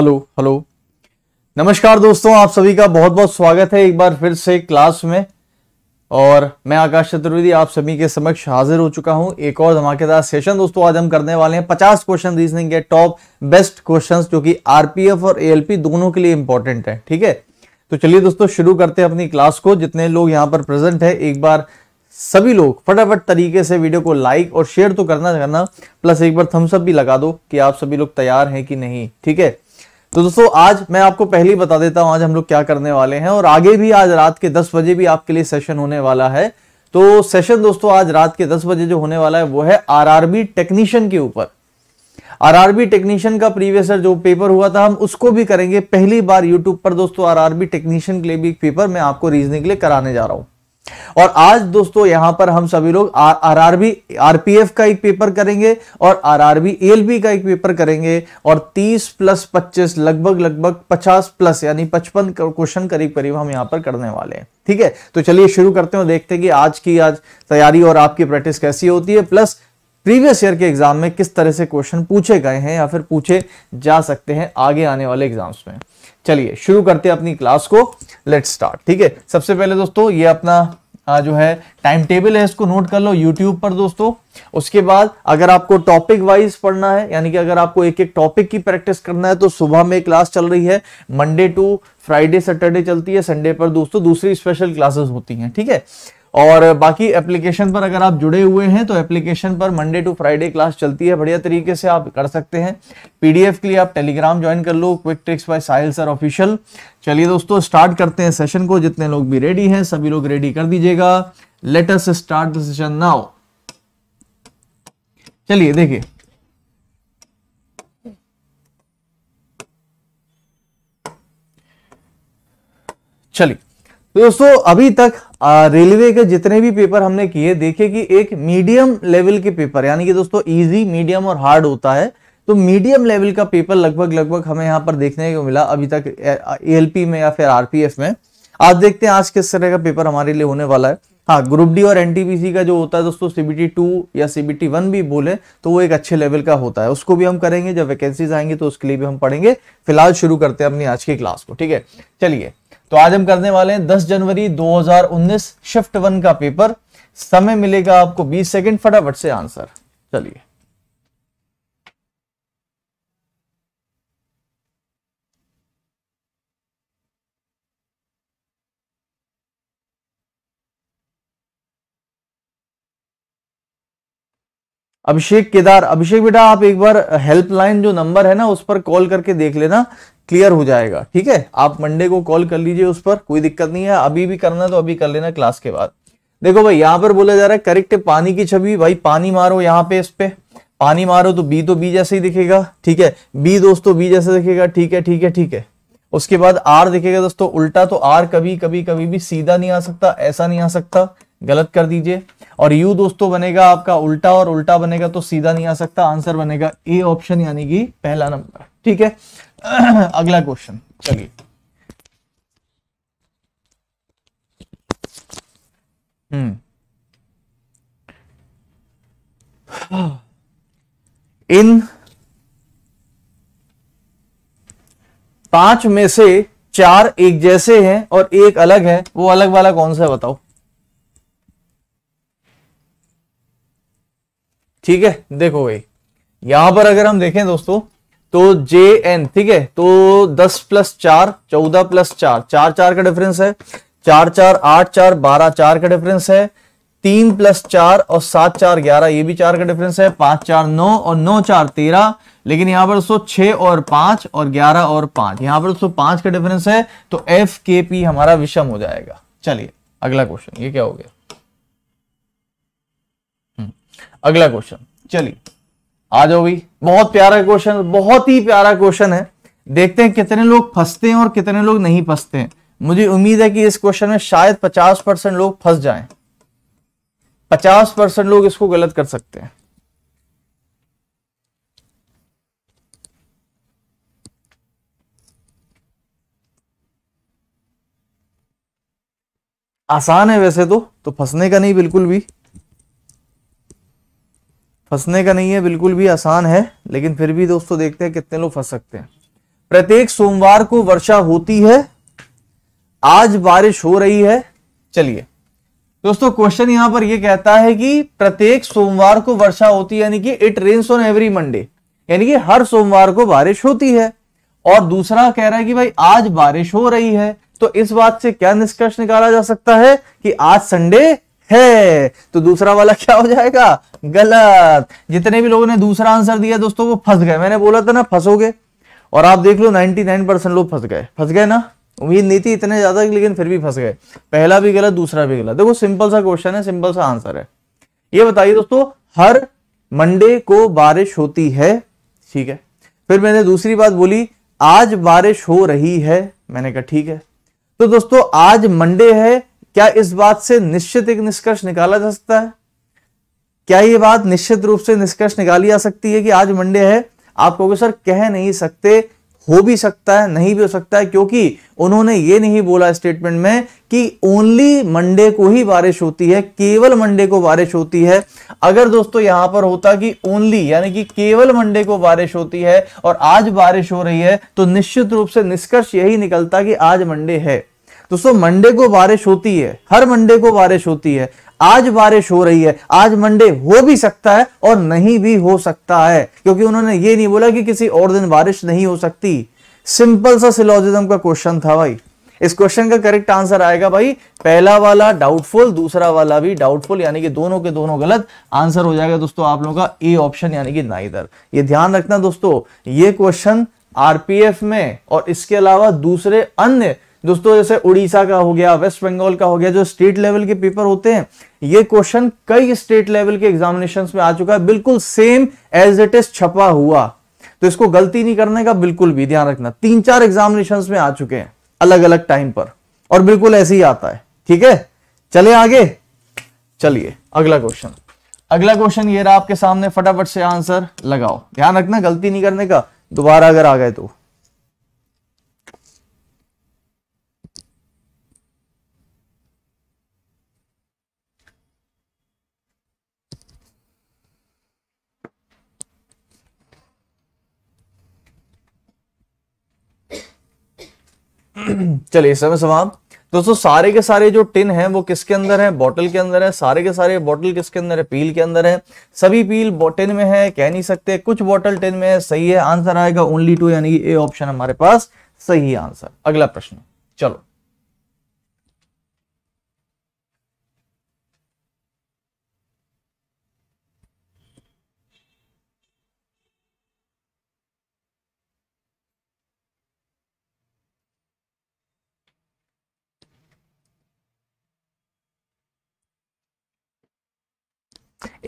Hello hello नमस्कार दोस्तों आप सभी का बहुत बहुत स्वागत है एक बार फिर से क्लास में और मैं आकाश चतुर्वेदी आप सभी के समक्ष हाजिर हो चुका हूं एक और धमाकेदार सेशन दोस्तों आज हम करने वाले हैं पचास क्वेश्चन रीजनिंग के टॉप बेस्ट क्वेश्चंस जो कि आरपीएफ और एएलपी दोनों के लिए इंपॉर्टेंट है ठीक है तो चलिए दोस्तों शुरू करते हैं अपनी क्लास को जितने लोग यहाँ पर प्रेजेंट है एक बार सभी लोग फटाफट तरीके से वीडियो को लाइक और शेयर तो करना करना प्लस एक बार थम्सअप भी लगा दो कि आप सभी लोग तैयार हैं कि नहीं ठीक है तो दोस्तों आज मैं आपको पहले ही बता देता हूं आज हम लोग क्या करने वाले हैं और आगे भी आज रात के दस बजे भी आपके लिए सेशन होने वाला है तो सेशन दोस्तों आज रात के दस बजे जो होने वाला है वो है आरबी टेक्नीशियन के ऊपर आरआरबी टेक्नीशियन का प्रीवियस जो पेपर हुआ था हम उसको भी करेंगे पहली बार यूट्यूब पर दोस्तों आरआरबी टेक्नीशियन के लिए भी एक पेपर मैं आपको रीजनिंग के लिए कराने जा रहा हूं और आज दोस्तों यहां पर हम सभी लोग आरआरबी आरपीएफ का एक पेपर करेंगे और आरआरबी एलबी का एक पेपर करेंगे और 30 प्लस 25 लगभग लगभग 50 प्लस यानी 55 क्वेश्चन करीब करीब हम यहां पर करने वाले हैं ठीक है तो चलिए शुरू करते हैं देखते हैं कि आज की आज तैयारी और आपकी प्रैक्टिस कैसी होती है प्लस प्रीवियस ईयर के एग्जाम में किस तरह से क्वेश्चन पूछे गए हैं या फिर पूछे जा सकते हैं आगे आने वाले एग्जाम्स में चलिए शुरू करते हैं अपनी क्लास को लेट्स स्टार्ट ठीक है सबसे पहले दोस्तों ये अपना आ, जो है टाइम टेबल है इसको नोट कर लो यूट्यूब पर दोस्तों उसके बाद अगर आपको टॉपिक वाइज पढ़ना है यानी कि अगर आपको एक एक टॉपिक की प्रैक्टिस करना है तो सुबह में क्लास चल रही है मंडे टू फ्राइडे सैटरडे चलती है संडे पर दोस्तों दूसरी स्पेशल क्लासेस होती हैं ठीक है थीके? और बाकी एप्लीकेशन पर अगर आप जुड़े हुए हैं तो एप्लीकेशन पर मंडे टू फ्राइडे क्लास चलती है बढ़िया तरीके से आप कर सकते हैं पीडीएफ के लिए आप टेलीग्राम ज्वाइन कर लो quick tricks by Sahil sir official चलिए दोस्तों स्टार्ट करते हैं सेशन को जितने लोग भी रेडी हैं सभी लोग रेडी कर दीजिएगा let's start the session now चलिए देखिए चलिए तो दोस्तों अभी तक रेलवे के जितने भी पेपर हमने किए देखे कि एक मीडियम लेवल के पेपर यानी कि दोस्तों इजी मीडियम और हार्ड होता है तो मीडियम लेवल का पेपर लगभग लगभग हमें यहाँ पर देखने को मिला अभी तक एलपी में या फिर आरपीएफ में आज देखते हैं आज किस तरह का पेपर हमारे लिए होने वाला है हाँ ग्रुप डी और एनटीपीसी का जो होता है दोस्तों सीबीटी टू या सीबीटी वन भी बोले तो वो एक अच्छे लेवल का होता है उसको भी हम करेंगे जब वैकेंसीज आएंगे तो उसके लिए भी हम पढ़ेंगे फिलहाल शुरू करते हैं अपनी आज की क्लास को ठीक है चलिए तो आज हम करने वाले हैं 10 जनवरी 2019 शिफ्ट वन का पेपर समय मिलेगा आपको 20 सेकंड फटाफट से आंसर चलिए अभिषेक केदार अभिषेक बेटा आप एक बार हेल्पलाइन जो नंबर है ना उस पर कॉल करके देख लेना क्लियर हो जाएगा ठीक है आप मंडे को कॉल कर लीजिए उस पर कोई दिक्कत नहीं है अभी भी करना है तो अभी कर लेना क्लास के बाद देखो भाई यहाँ पर बोला जा रहा है करेक्ट पानी की छवि भाई पानी मारो यहाँ पे इस पे पानी मारो तो बी तो बी जैसे ही दिखेगा ठीक है बी दोस्तों बी जैसे दिखेगा ठीक है ठीक है ठीक है उसके बाद आर दिखेगा दोस्तों उल्टा तो आर कभी कभी कभी भी सीधा नहीं आ सकता ऐसा नहीं आ सकता गलत कर दीजिए और यू दोस्तों बनेगा आपका उल्टा और उल्टा बनेगा तो सीधा नहीं आ सकता आंसर बनेगा ए ऑप्शन यानी कि पहला नंबर ठीक है अगला क्वेश्चन चलिए हम्म इन पांच में से चार एक जैसे हैं और एक अलग है वो अलग वाला कौन सा है बताओ ठीक है देखो भाई यहां पर अगर हम देखें दोस्तों तो जे एन ठीक है तो दस प्लस चार चौदह प्लस चार चार चार का डिफरेंस है चार चार आठ चार बारह चार का डिफरेंस है तीन प्लस चार और सात चार ग्यारह ये भी चार का डिफरेंस है पांच चार नौ और नौ चार तेरह लेकिन यहां पर दोस्तों छह और पांच और ग्यारह और पांच यहां पर दोस्तों पांच का डिफरेंस है तो एफ के पी हमारा विषम हो जाएगा चलिए अगला क्वेश्चन ये क्या हो गया हम्म, अगला क्वेश्चन चलिए आ जाओ भी बहुत प्यारा क्वेश्चन बहुत ही प्यारा क्वेश्चन है देखते हैं कितने लोग फंसते हैं और कितने लोग नहीं फंसते हैं मुझे उम्मीद है कि इस क्वेश्चन में शायद 50 परसेंट लोग फंस जाएं 50 परसेंट लोग इसको गलत कर सकते हैं आसान है वैसे तो तो फंसने का नहीं बिल्कुल भी फंसने का नहीं है बिल्कुल भी आसान है लेकिन फिर भी दोस्तों देखते हैं कितने लोग फंस सकते हैं प्रत्येक सोमवार को वर्षा होती है आज बारिश हो रही है चलिए दोस्तों क्वेश्चन यहां पर यह कहता है कि प्रत्येक सोमवार को वर्षा होती है यानी कि it rains on every Monday यानी कि हर सोमवार को बारिश होती है और दूसरा कह रहा है कि भाई आज बारिश हो रही है तो इस बात से क्या निष्कर्ष निकाला जा सकता है कि आज संडे है तो दूसरा वाला क्या हो जाएगा गलत जितने भी लोगों ने दूसरा आंसर दिया दोस्तों वो फंस गए मैंने बोला था ना फंसोगे और आप देख लो 99 परसेंट लोग फंस गए फंस गए ना उम्मीद नहीं थी इतने ज्यादा लेकिन फिर भी फंस गए पहला भी गलत दूसरा भी गलत देखो सिंपल सा क्वेश्चन है सिंपल सा आंसर है ये बताइए दोस्तों हर मंडे को बारिश होती है ठीक है फिर मैंने दूसरी बात बोली आज बारिश हो रही है मैंने कहा ठीक है तो दोस्तों आज मंडे है क्या इस बात से निश्चित एक निष्कर्ष निकाला जा सकता है क्या ये बात निश्चित रूप से निष्कर्ष निकाली जा सकती है कि आज मंडे है आप कहोगे सर कह नहीं सकते हो भी सकता है नहीं भी हो सकता है क्योंकि उन्होंने ये नहीं बोला स्टेटमेंट में कि ओनली मंडे को ही बारिश होती है केवल मंडे को बारिश होती है अगर दोस्तों यहां पर होता कि ओनली यानी कि केवल मंडे को बारिश होती है और आज बारिश हो रही है तो निश्चित रूप से निष्कर्ष यही निकलता कि आज मंडे है दोस्तों मंडे को बारिश होती है हर मंडे को बारिश होती है आज बारिश हो रही है आज मंडे हो भी सकता है और नहीं भी हो सकता है क्योंकि उन्होंने ये नहीं बोला कि किसी और दिन बारिश नहीं हो सकती सिंपल सा सिलोजिज्म का क्वेश्चन था भाई इस क्वेश्चन का करेक्ट आंसर आएगा भाई पहला वाला डाउटफुल दूसरा वाला भी डाउटफुल यानी कि दोनों के दोनों गलत आंसर हो जाएगा दोस्तों आप लोगों का ए ऑप्शन यानी कि नाइदर ये ध्यान रखना दोस्तों ये क्वेश्चन आरपीएफ में और इसके अलावा दूसरे अन्य दोस्तों जैसे उड़ीसा का हो गया वेस्ट बंगाल का हो गया जो स्टेट लेवल के पेपर होते हैं ये क्वेश्चन कई स्टेट लेवल के एग्जामिनेशन में आ चुका है बिल्कुल सेम एज इट इज छपा हुआ तो इसको गलती नहीं करने का बिल्कुल भी ध्यान रखना तीन चार एग्जामिनेशन में आ चुके हैं अलग अलग टाइम पर और बिल्कुल ऐसे ही आता है ठीक है चले आगे चलिए अगला क्वेश्चन अगला क्वेश्चन ये रहा आपके सामने फटाफट से आंसर लगाओ ध्यान रखना गलती नहीं करने का दोबारा अगर आ गए तो चलिए समय समाप्त दोस्तों सारे के सारे जो टिन है वो किसके अंदर है बॉटल के अंदर है सारे के सारे बोतल किसके अंदर है पील के अंदर है सभी पील टिन में है कह नहीं सकते कुछ बॉटल टिन में है सही है आंसर आएगा ओनली टू यानी ए ऑप्शन हमारे पास सही आंसर अगला प्रश्न चलो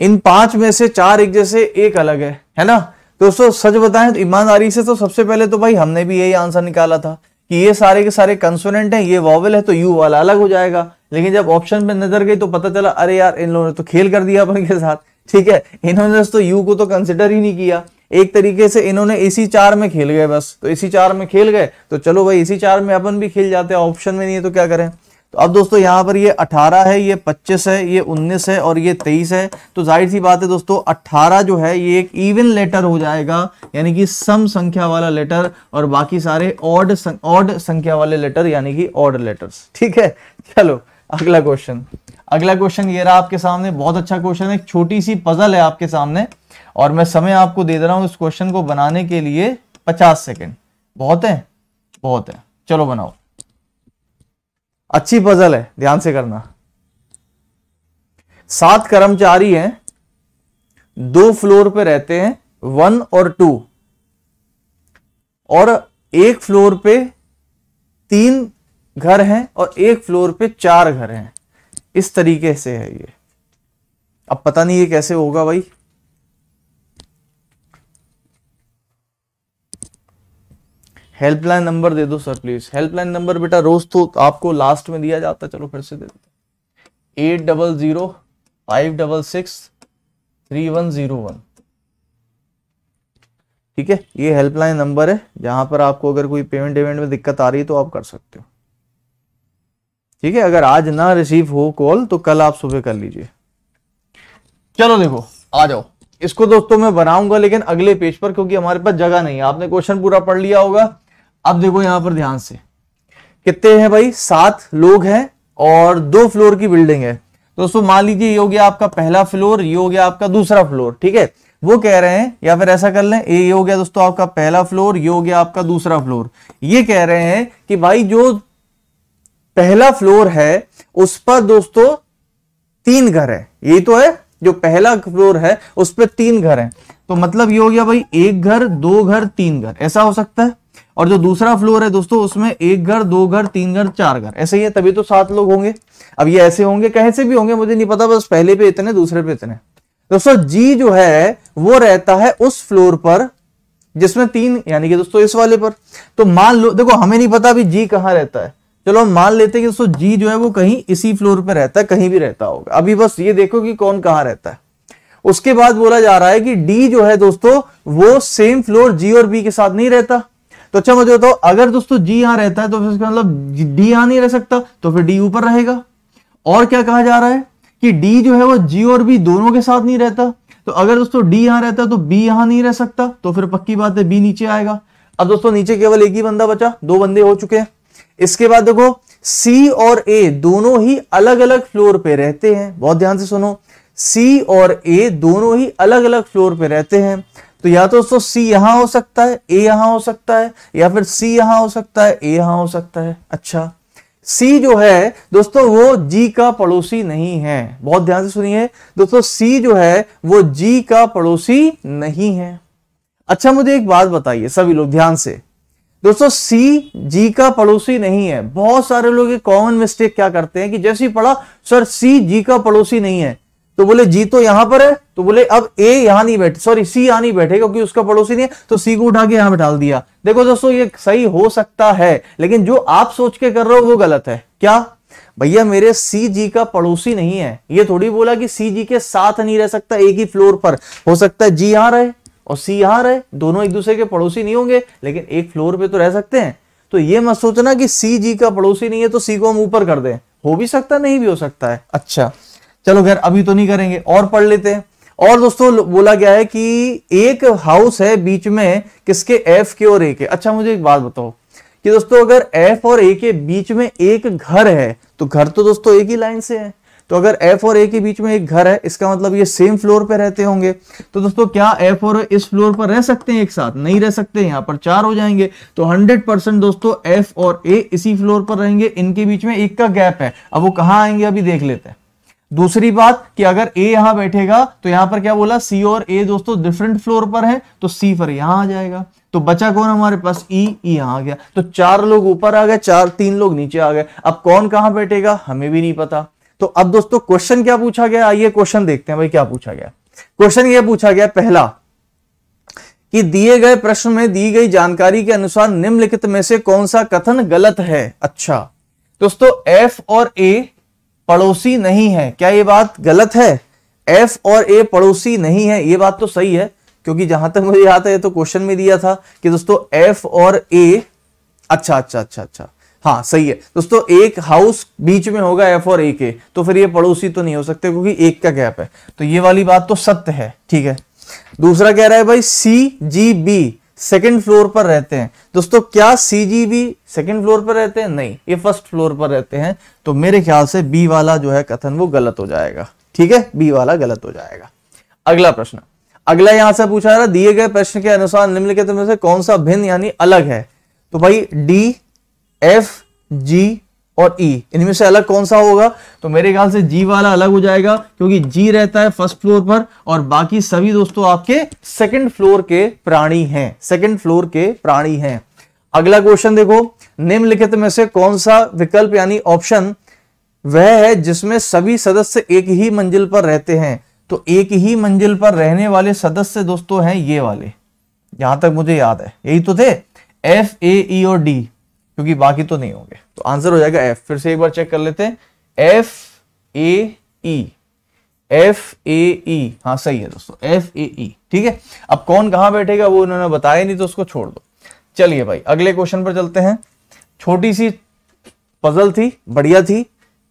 इन पांच में से चार एक जैसे एक अलग है है ना दोस्तों सच बताएं तो ईमानदारी से तो सबसे पहले तो भाई हमने भी यही आंसर निकाला था कि ये सारे के सारे कंसोनेंट हैं ये वॉवल है तो यू वाला अलग हो जाएगा लेकिन जब ऑप्शन में नजर गई तो पता चला अरे यार इन लोगों ने तो खेल कर दिया अपन के साथ ठीक है इन्होंने तो यू को तो कंसिडर ही नहीं किया एक तरीके से इन्होंने इसी चार में खेल गए बस तो इसी चार में खेल गए तो चलो भाई इसी चार में अपन भी खेल जाते हैं ऑप्शन में नहीं है तो क्या करें तो अब दोस्तों यहाँ पर ये 18 है ये 25 है ये 19 है और ये 23 है तो जाहिर सी बात है दोस्तों 18 जो है ये एक इवन लेटर हो जाएगा यानी कि सम संख्या वाला लेटर और बाकी सारे ऑड सं, ऑड संख्या वाले लेटर यानी कि ऑड लेटर्स ठीक है चलो अगला क्वेश्चन अगला क्वेश्चन ये रहा आपके सामने बहुत अच्छा क्वेश्चन है एक छोटी सी पजल है आपके सामने और मैं समय आपको दे दे रहा हूँ इस क्वेश्चन को बनाने के लिए पचास सेकेंड बहुत है बहुत है चलो बनाओ अच्छी पजल है ध्यान से करना सात कर्मचारी हैं दो फ्लोर पे रहते हैं वन और टू और एक फ्लोर पे तीन घर हैं और एक फ्लोर पे चार घर हैं इस तरीके से है ये अब पता नहीं ये कैसे होगा भाई हेल्पलाइन नंबर दे दो सर प्लीज हेल्पलाइन नंबर बेटा रोज तो आपको लास्ट में दिया जाता चलो फिर से दे देते eight double zero five double six three one zero one ठीक है ये हेल्पलाइन नंबर है जहां पर आपको अगर कोई पेमेंट वेमेंट में दिक्कत आ रही है तो आप कर सकते हो ठीक है अगर आज ना रिसीव हो कॉल तो कल आप सुबह कर लीजिए चलो देखो आ जाओ इसको दोस्तों मैं बनाऊंगा लेकिन अगले पेज पर क्योंकि हमारे पास जगह नहीं है आपने क्वेश्चन पूरा पढ़ लिया होगा अब देखो यहां पर ध्यान से कितने हैं भाई सात लोग हैं और दो फ्लोर की बिल्डिंग है दोस्तों मान लीजिए ये हो गया आपका पहला फ्लोर ये हो गया आपका दूसरा फ्लोर ठीक है वो कह रहे हैं या फिर ऐसा कर लें ये हो गया दोस्तों आपका पहला फ्लोर ये हो गया आपका दूसरा फ्लोर ये कह रहे हैं कि भाई जो पहला फ्लोर है उस पर दोस्तों तीन घर है ये तो है जो पहला फ्लोर है उस पर तीन घर है तो मतलब ये हो गया भाई एक घर दो घर तीन घर ऐसा हो सकता है और जो दूसरा फ्लोर है दोस्तों उसमें एक घर दो घर तीन घर चार घर ऐसे ही है तभी तो सात लोग होंगे अब ये ऐसे होंगे कहीं से भी होंगे मुझे नहीं पता बस पहले पे इतने दूसरे पे इतने दोस्तों जी जो है वो रहता है उस फ्लोर पर जिसमें तीन यानी कि दोस्तों इस वाले पर तो मान लो देखो हमें नहीं पता अभी जी कहां रहता है चलो हम मान लेते हैं कि दोस्तों जी जो है वो कहीं इसी फ्लोर पर रहता है कहीं भी रहता होगा अभी बस ये देखो कि कौन कहां रहता है उसके बाद बोला जा रहा है कि डी जो है दोस्तों वो सेम फ्लोर जी और बी के साथ नहीं रहता तो अच्छा मुझे बताओ अगर दोस्तों जी यहां रहता है तो फिर मतलब डी यहां नहीं रह सकता तो फिर डी ऊपर रहेगा और क्या कहा जा रहा है कि डी जो है वो जी और बी दोनों के साथ नहीं रहता तो अगर दोस्तों डी यहां रहता तो बी यहां नहीं रह सकता तो फिर पक्की बात है बी नीचे आएगा अब दोस्तों नीचे केवल एक ही बंदा बचा दो बंदे हो चुके हैं इसके बाद देखो सी और ए दोनों ही अलग अलग फ्लोर पे रहते हैं बहुत ध्यान से सुनो सी और ए दोनों ही अलग अलग फ्लोर पे रहते हैं तो या तो दोस्तों सी यहां हो सकता है ए यहां हो सकता है या फिर सी यहां हो सकता है ए यहां हो सकता है अच्छा सी जो है दोस्तों वो जी का पड़ोसी नहीं है बहुत ध्यान से सुनिए दोस्तों सी जो है वो जी का पड़ोसी नहीं है अच्छा मुझे एक बात बताइए सभी लोग ध्यान से दोस्तों सी जी का पड़ोसी नहीं है बहुत सारे लोग ये कॉमन मिस्टेक क्या करते हैं कि जैसे ही पढ़ा सर सी जी का पड़ोसी नहीं है तो बोले जी तो यहां पर है तो बोले अब ए यहां नहीं बैठे सॉरी सी यहां नहीं बैठे क्योंकि उसका पड़ोसी नहीं है तो सी को उठा के यहां बैठा दिया देखो दोस्तों ये सही हो सकता है लेकिन जो आप सोच के कर रहे हो वो गलत है क्या भैया मेरे सी जी का पड़ोसी नहीं है ये थोड़ी बोला कि सी जी के साथ नहीं रह सकता एक ही फ्लोर पर हो सकता है जी यहां रहे और सी यहां रहे दोनों एक दूसरे के पड़ोसी नहीं होंगे लेकिन एक फ्लोर पे तो रह सकते हैं तो ये मत सोचना कि सी जी का पड़ोसी नहीं है तो सी को हम ऊपर कर दें हो भी सकता नहीं भी हो सकता है अच्छा चलो खैर अभी तो नहीं करेंगे और पढ़ लेते हैं और दोस्तों बोला गया है कि एक हाउस है बीच में किसके एफ के और ए के अच्छा मुझे एक बात बताओ कि दोस्तों अगर एफ और ए के बीच में एक घर है तो घर तो दोस्तों एक ही लाइन से है तो अगर एफ और ए के बीच में एक घर है इसका मतलब ये सेम फ्लोर पर रहते होंगे तो दोस्तों क्या एफ और इस फ्लोर पर रह सकते हैं एक साथ नहीं रह सकते यहाँ पर चार हो जाएंगे तो हंड्रेड परसेंट दोस्तों एफ और ए इसी फ्लोर पर रहेंगे इनके बीच में एक का गैप है अब वो कहाँ आएंगे अभी देख लेते हैं दूसरी बात कि अगर ए यहां बैठेगा तो यहां पर क्या बोला सी और ए दोस्तों डिफरेंट फ्लोर पर है तो सी पर यहां आ जाएगा तो बचा कौन हमारे पास ई e, ई e यहां आ गया तो चार लोग ऊपर आ गए चार तीन लोग नीचे आ गए अब कौन कहां बैठेगा हमें भी नहीं पता तो अब दोस्तों क्वेश्चन क्या पूछा गया आइए क्वेश्चन देखते हैं भाई क्या पूछा गया क्वेश्चन यह पूछा गया पहला कि दिए गए प्रश्न में दी गई जानकारी के अनुसार निम्नलिखित में से कौन सा कथन गलत है अच्छा दोस्तों एफ और ए पड़ोसी नहीं है क्या ये बात गलत है एफ और ए पड़ोसी नहीं है ये बात तो सही है क्योंकि जहां तक मुझे याद है तो क्वेश्चन में दिया था कि दोस्तों एफ और ए अच्छा अच्छा अच्छा अच्छा हाँ सही है दोस्तों एक हाउस बीच में होगा एफ और ए के तो फिर ये पड़ोसी तो नहीं हो सकते क्योंकि एक का गैप है तो ये वाली बात तो सत्य है ठीक है दूसरा कह रहा है भाई C G B second floor पर रहते हैं दोस्तों क्या C G B second floor पर रहते हैं नहीं ये फर्स्ट फ्लोर पर रहते हैं तो मेरे ख्याल से बी वाला जो है कथन वो गलत हो जाएगा ठीक है बी वाला गलत हो जाएगा अगला प्रश्न अगला यहां से पूछा रहा दिए गए प्रश्न के अनुसार निम्नलिखित में से कौन सा भिन्न यानी अलग है तो भाई डी एफ जी और ई e. इनमें से अलग कौन सा होगा तो मेरे ख्याल से जी वाला अलग हो जाएगा क्योंकि जी रहता है फर्स्ट फ्लोर पर और बाकी सभी दोस्तों आपके सेकंड फ्लोर के प्राणी हैं सेकंड फ्लोर के प्राणी हैं अगला क्वेश्चन देखो निम्नलिखित में से कौन सा विकल्प यानी ऑप्शन वह है जिसमें सभी सदस्य एक ही मंजिल पर रहते हैं तो एक ही मंजिल पर रहने वाले सदस्य दोस्तों हैं ये वाले यहां तक मुझे याद है यही तो थे एफ ए ई और डी क्योंकि बाकी तो नहीं होंगे तो आंसर हो जाएगा एफ फिर से एक बार चेक कर लेते हैं F A E F A हाँ सही है दोस्तों एफ ए e। ठीक है अब कौन कहां बैठेगा वो उन्होंने बताया नहीं तो उसको छोड़ दो चलिए भाई अगले क्वेश्चन पर चलते हैं छोटी सी पजल थी बढ़िया थी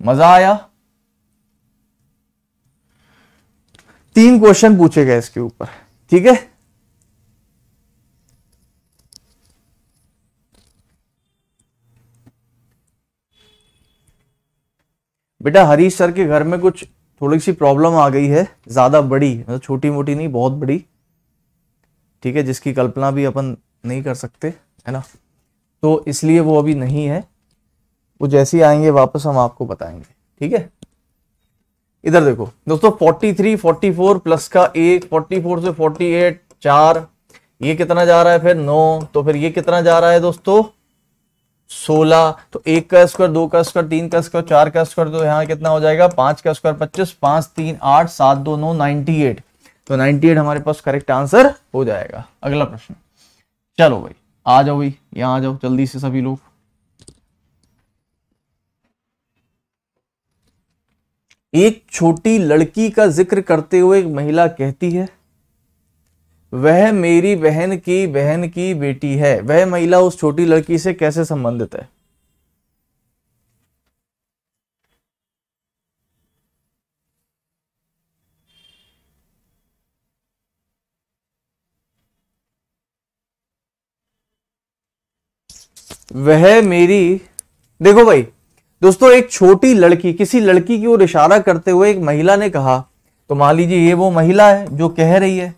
मजा आया तीन क्वेश्चन पूछे गए इसके ऊपर ठीक है बेटा हरीश सर के घर में कुछ थोड़ी सी प्रॉब्लम आ गई है ज़्यादा बड़ी मतलब छोटी मोटी नहीं बहुत बड़ी ठीक है जिसकी कल्पना भी अपन नहीं कर सकते है ना तो इसलिए वो अभी नहीं है वो जैसे ही आएंगे वापस हम आपको बताएंगे ठीक है इधर देखो दोस्तों 43, 44 प्लस का एक 44 से 48 चार ये कितना जा रहा है फिर नौ तो फिर ये कितना जा रहा है दोस्तों सोलह तो एक का स्क्वायर दो का स्क्वायर तीन का स्क्वायर चार का स्क्वायर तो यहाँ कितना हो जाएगा पांच का स्क्वायर पच्चीस पांच तीन आठ सात दो नौ नाइनटी एट तो नाइनटी एट हमारे पास करेक्ट आंसर हो जाएगा अगला प्रश्न चलो भाई आ जाओ भाई यहाँ आ जाओ जल्दी से सभी लोग एक छोटी लड़की का जिक्र करते हुए एक महिला कहती है वह मेरी बहन की बहन की बेटी है वह महिला उस छोटी लड़की से कैसे संबंधित है वह मेरी देखो भाई दोस्तों एक छोटी लड़की किसी लड़की की ओर इशारा करते हुए एक महिला ने कहा तो मान लीजिए ये वो महिला है जो कह रही है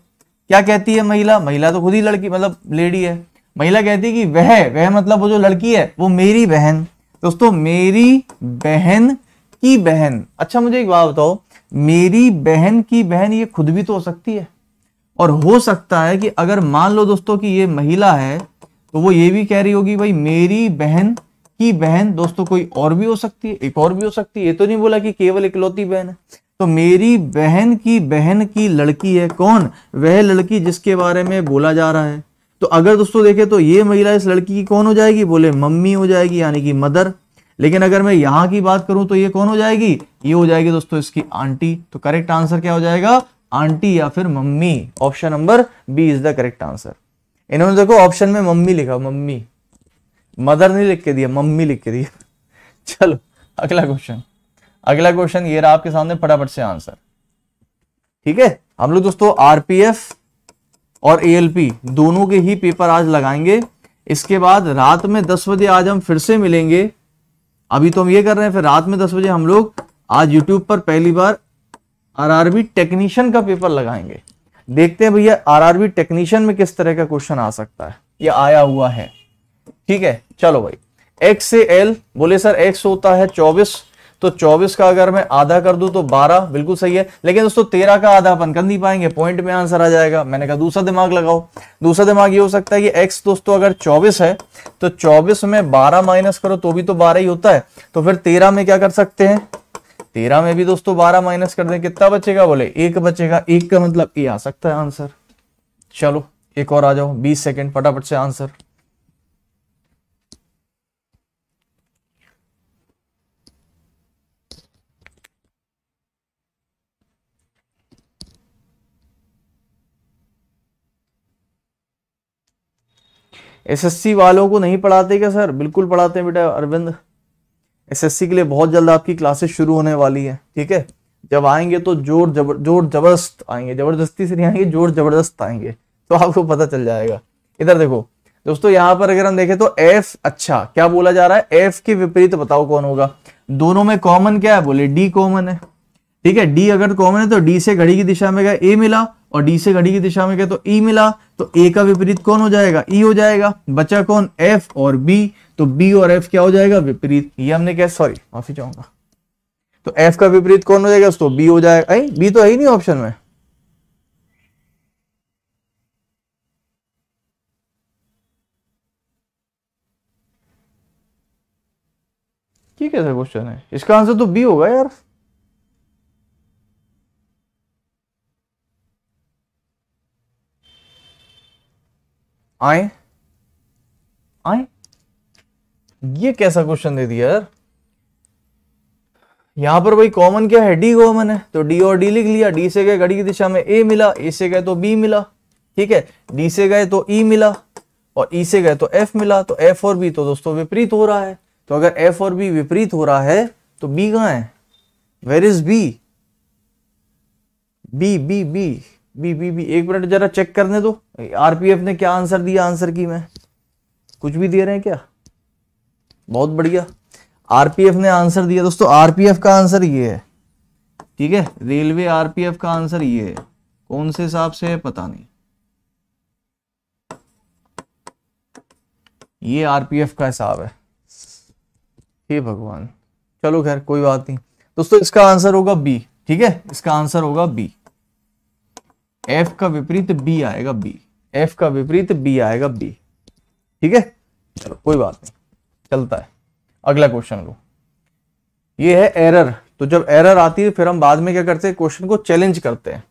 क्या कहती है महिला महिला तो खुद ही लड़की मतलब लेडी है महिला कहती है कि वह वह मतलब वो जो लड़की है वो मेरी बहन दोस्तों मेरी बहन की बहन अच्छा मुझे एक बात बताओ मेरी बहन की बहन ये खुद भी तो हो सकती है और हो सकता है कि अगर मान लो दोस्तों कि ये महिला है तो वो ये भी कह रही होगी भाई मेरी बहन की बहन दोस्तों कोई और भी हो सकती है एक और भी हो सकती है ये तो नहीं बोला कि केवल इकलौती बहन है तो मेरी बहन की बहन की लड़की है कौन वह लड़की जिसके बारे में बोला जा रहा है तो अगर दोस्तों देखें तो ये महिला इस लड़की की कौन हो जाएगी बोले मम्मी हो जाएगी यानी कि मदर लेकिन अगर मैं यहां की बात करूं तो ये कौन हो जाएगी ये हो जाएगी दोस्तों इसकी आंटी तो करेक्ट आंसर क्या हो जाएगा आंटी या फिर mummy option number B is the correct answer इन्होंने देखो ऑप्शन में मम्मी लिखा मम्मी मदर नहीं लिख के दिया मम्मी लिख के दिया चलो अगला क्वेश्चन अगला क्वेश्चन ये रहा आपके सामने फटाफट से आंसर ठीक है हम लोग दोस्तों आरपीएफ और एएलपी दोनों के ही पेपर आज लगाएंगे इसके बाद रात में दस बजे आज हम फिर से मिलेंगे अभी तो हम ये कर रहे हैं फिर रात में दस बजे हम लोग आज यूट्यूब पर पहली बार आरआरबी टेक्नीशियन का पेपर लगाएंगे देखते हैं भैया आरआरबी टेक्नीशियन में किस तरह का क्वेश्चन आ सकता है ये आया हुआ है ठीक है चलो भाई एक्स से एल बोले सर एक्स होता है चौबीस तो 24 का अगर मैं आधा कर दूं तो 12 बिल्कुल सही है लेकिन दोस्तों 13 का आधा अपन कर नहीं पाएंगे पॉइंट में आंसर आ जाएगा मैंने कहा दूसरा दिमाग लगाओ दूसरा दिमाग ये हो सकता है कि एक्स दोस्तों अगर चौबीस है तो चौबीस में बारह माइनस करो तो भी तो बारह ही होता है तो फिर तेरह में क्या कर सकते हैं तेरह में भी दोस्तों बारह माइनस कर दे कितना बचेगा बोले एक बचेगा एक का मतलब ये आ सकता है आंसर चलो एक और आ जाओ बीस सेकेंड फटाफट से आंसर एसएससी वालों को नहीं पढ़ाते क्या सर बिल्कुल पढ़ाते हैं बेटा अरविंद एसएससी के लिए बहुत जल्द आपकी क्लासेस शुरू होने वाली है ठीक है जब आएंगे तो जोर जबर जोर जबरदस्त आएंगे जबरदस्ती से नहीं आएंगे जोर जबरदस्त आएंगे तो आपको पता चल जाएगा इधर देखो दोस्तों यहाँ पर अगर हम देखें तो एफ अच्छा क्या बोला जा रहा है एफ के विपरीत बताओ कौन होगा दोनों में कॉमन क्या है बोले डी कॉमन है ठीक है डी अगर कॉमन है तो डी से घड़ी की दिशा में गए ए मिला और डी से घड़ी की दिशा में गए तो ई e मिला तो ए का विपरीत कौन हो जाएगा ई e हो जाएगा बचा कौन एफ और बी तो बी और एफ क्या हो जाएगा विपरीत ये हमने क्या सॉरी माफी चाहूंगा तो एफ का विपरीत कौन हो जाएगा तो बी हो जाएगा बी तो है ही नहीं ऑप्शन में ठीक है सर क्वेश्चन है इसका आंसर तो बी होगा यार आए आए ये कैसा क्वेश्चन दे दिया यार यहां पर भाई कॉमन क्या है डी कॉमन है तो डी और डी लिख लिया डी से गए घड़ी की दिशा में ए मिला ए से गए तो बी मिला ठीक है डी से गए तो ई e मिला और ई e से गए तो एफ मिला तो एफ और बी तो दोस्तों विपरीत हो रहा है तो अगर एफ और बी विपरीत हो रहा है तो बी कहां है where is B B B B B B B एक मिनट जरा चेक करने दो आरपीएफ ने क्या आंसर दिया आंसर की मैं कुछ भी दे रहे हैं क्या बहुत बढ़िया आरपीएफ ने आंसर दिया दोस्तों आरपीएफ का आंसर ये है ठीक है रेलवे आरपीएफ का आंसर ये है कौन से हिसाब से है पता नहीं ये आरपीएफ का हिसाब है हे भगवान चलो खैर कोई बात नहीं दोस्तों इसका आंसर होगा बी ठीक है इसका आंसर होगा बी एफ का विपरीत बी आएगा बी एफ का विपरीत बी आएगा बी ठीक है चलो कोई बात नहीं चलता है अगला क्वेश्चन लो ये है एरर तो जब एरर आती है फिर हम बाद में क्या करते हैं क्वेश्चन को चैलेंज करते हैं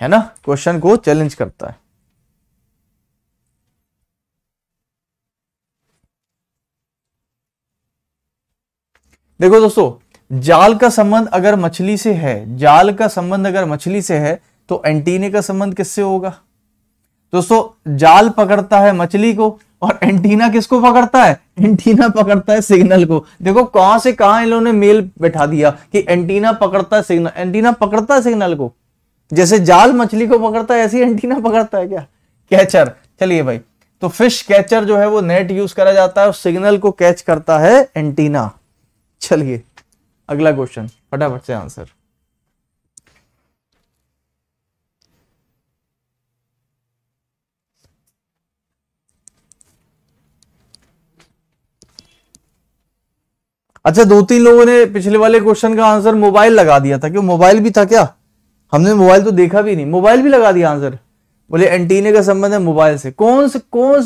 है ना क्वेश्चन को चैलेंज करता है देखो दोस्तों जाल का संबंध अगर मछली से है जाल का संबंध अगर मछली से है तो एंटीने का संबंध किससे होगा दोस्तों जाल पकड़ता है मछली को और एंटीना किसको पकड़ता है एंटीना पकड़ता है सिग्नल को देखो कहां से कहां इन्होंने मेल बैठा दिया कि एंटीना पकड़ता है सिग्नल एंटीना पकड़ता है सिग्नल को जैसे जाल मछली को पकड़ता है ऐसे एंटीना पकड़ता है क्या कैचर चलिए भाई तो फिश कैचर जो है वो नेट यूज करा जाता है और सिग्नल को कैच करता है एंटीना चलिए अगला क्वेश्चन फटाफट से आंसर अच्छा दो तीन लोगों ने पिछले वाले क्वेश्चन का आंसर मोबाइल लगा दिया था क्यों मोबाइल भी था क्या हमने मोबाइल तो देखा भी नहीं मोबाइल भी लगा दिया आंसर बोले एंटीने का संबंध है मोबाइल से कौन से कौन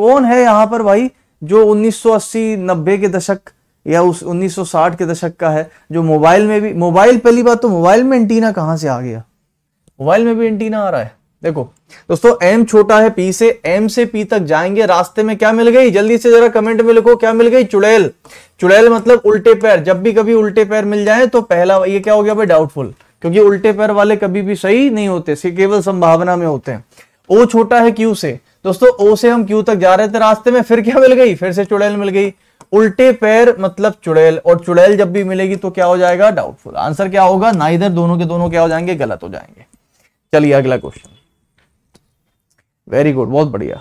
कौन है यहाँ पर भाई जो 1980 90 के दशक या उस 1960 के दशक का है जो मोबाइल में भी मोबाइल पहली बात तो मोबाइल में एंटीना कहाँ से आ गया मोबाइल में भी एंटीना आ रहा है देखो दोस्तों एम छोटा है पी से एम से पी तक जाएंगे रास्ते में क्या मिल गई जल्दी से जरा कमेंट में लिखो क्या मिल गई चुड़ैल चुड़ैल मतलब उल्टे पैर जब भी कभी उल्टे पैर मिल जाए तो पहला ये क्या हो गया भाई डाउटफुल क्योंकि उल्टे पैर वाले कभी भी सही नहीं होते केवल संभावना में होते हैं ओ छोटा है क्यू से दोस्तों ओ से हम क्यू तक जा रहे थे रास्ते में फिर क्या मिल गई फिर से चुड़ैल मिल गई उल्टे पैर मतलब चुड़ैल और चुड़ैल जब भी मिलेगी तो क्या हो जाएगा डाउटफुल आंसर क्या होगा ना इधर दोनों के दोनों क्या हो जाएंगे गलत हो जाएंगे चलिए अगला क्वेश्चन वेरी गुड बहुत बढ़िया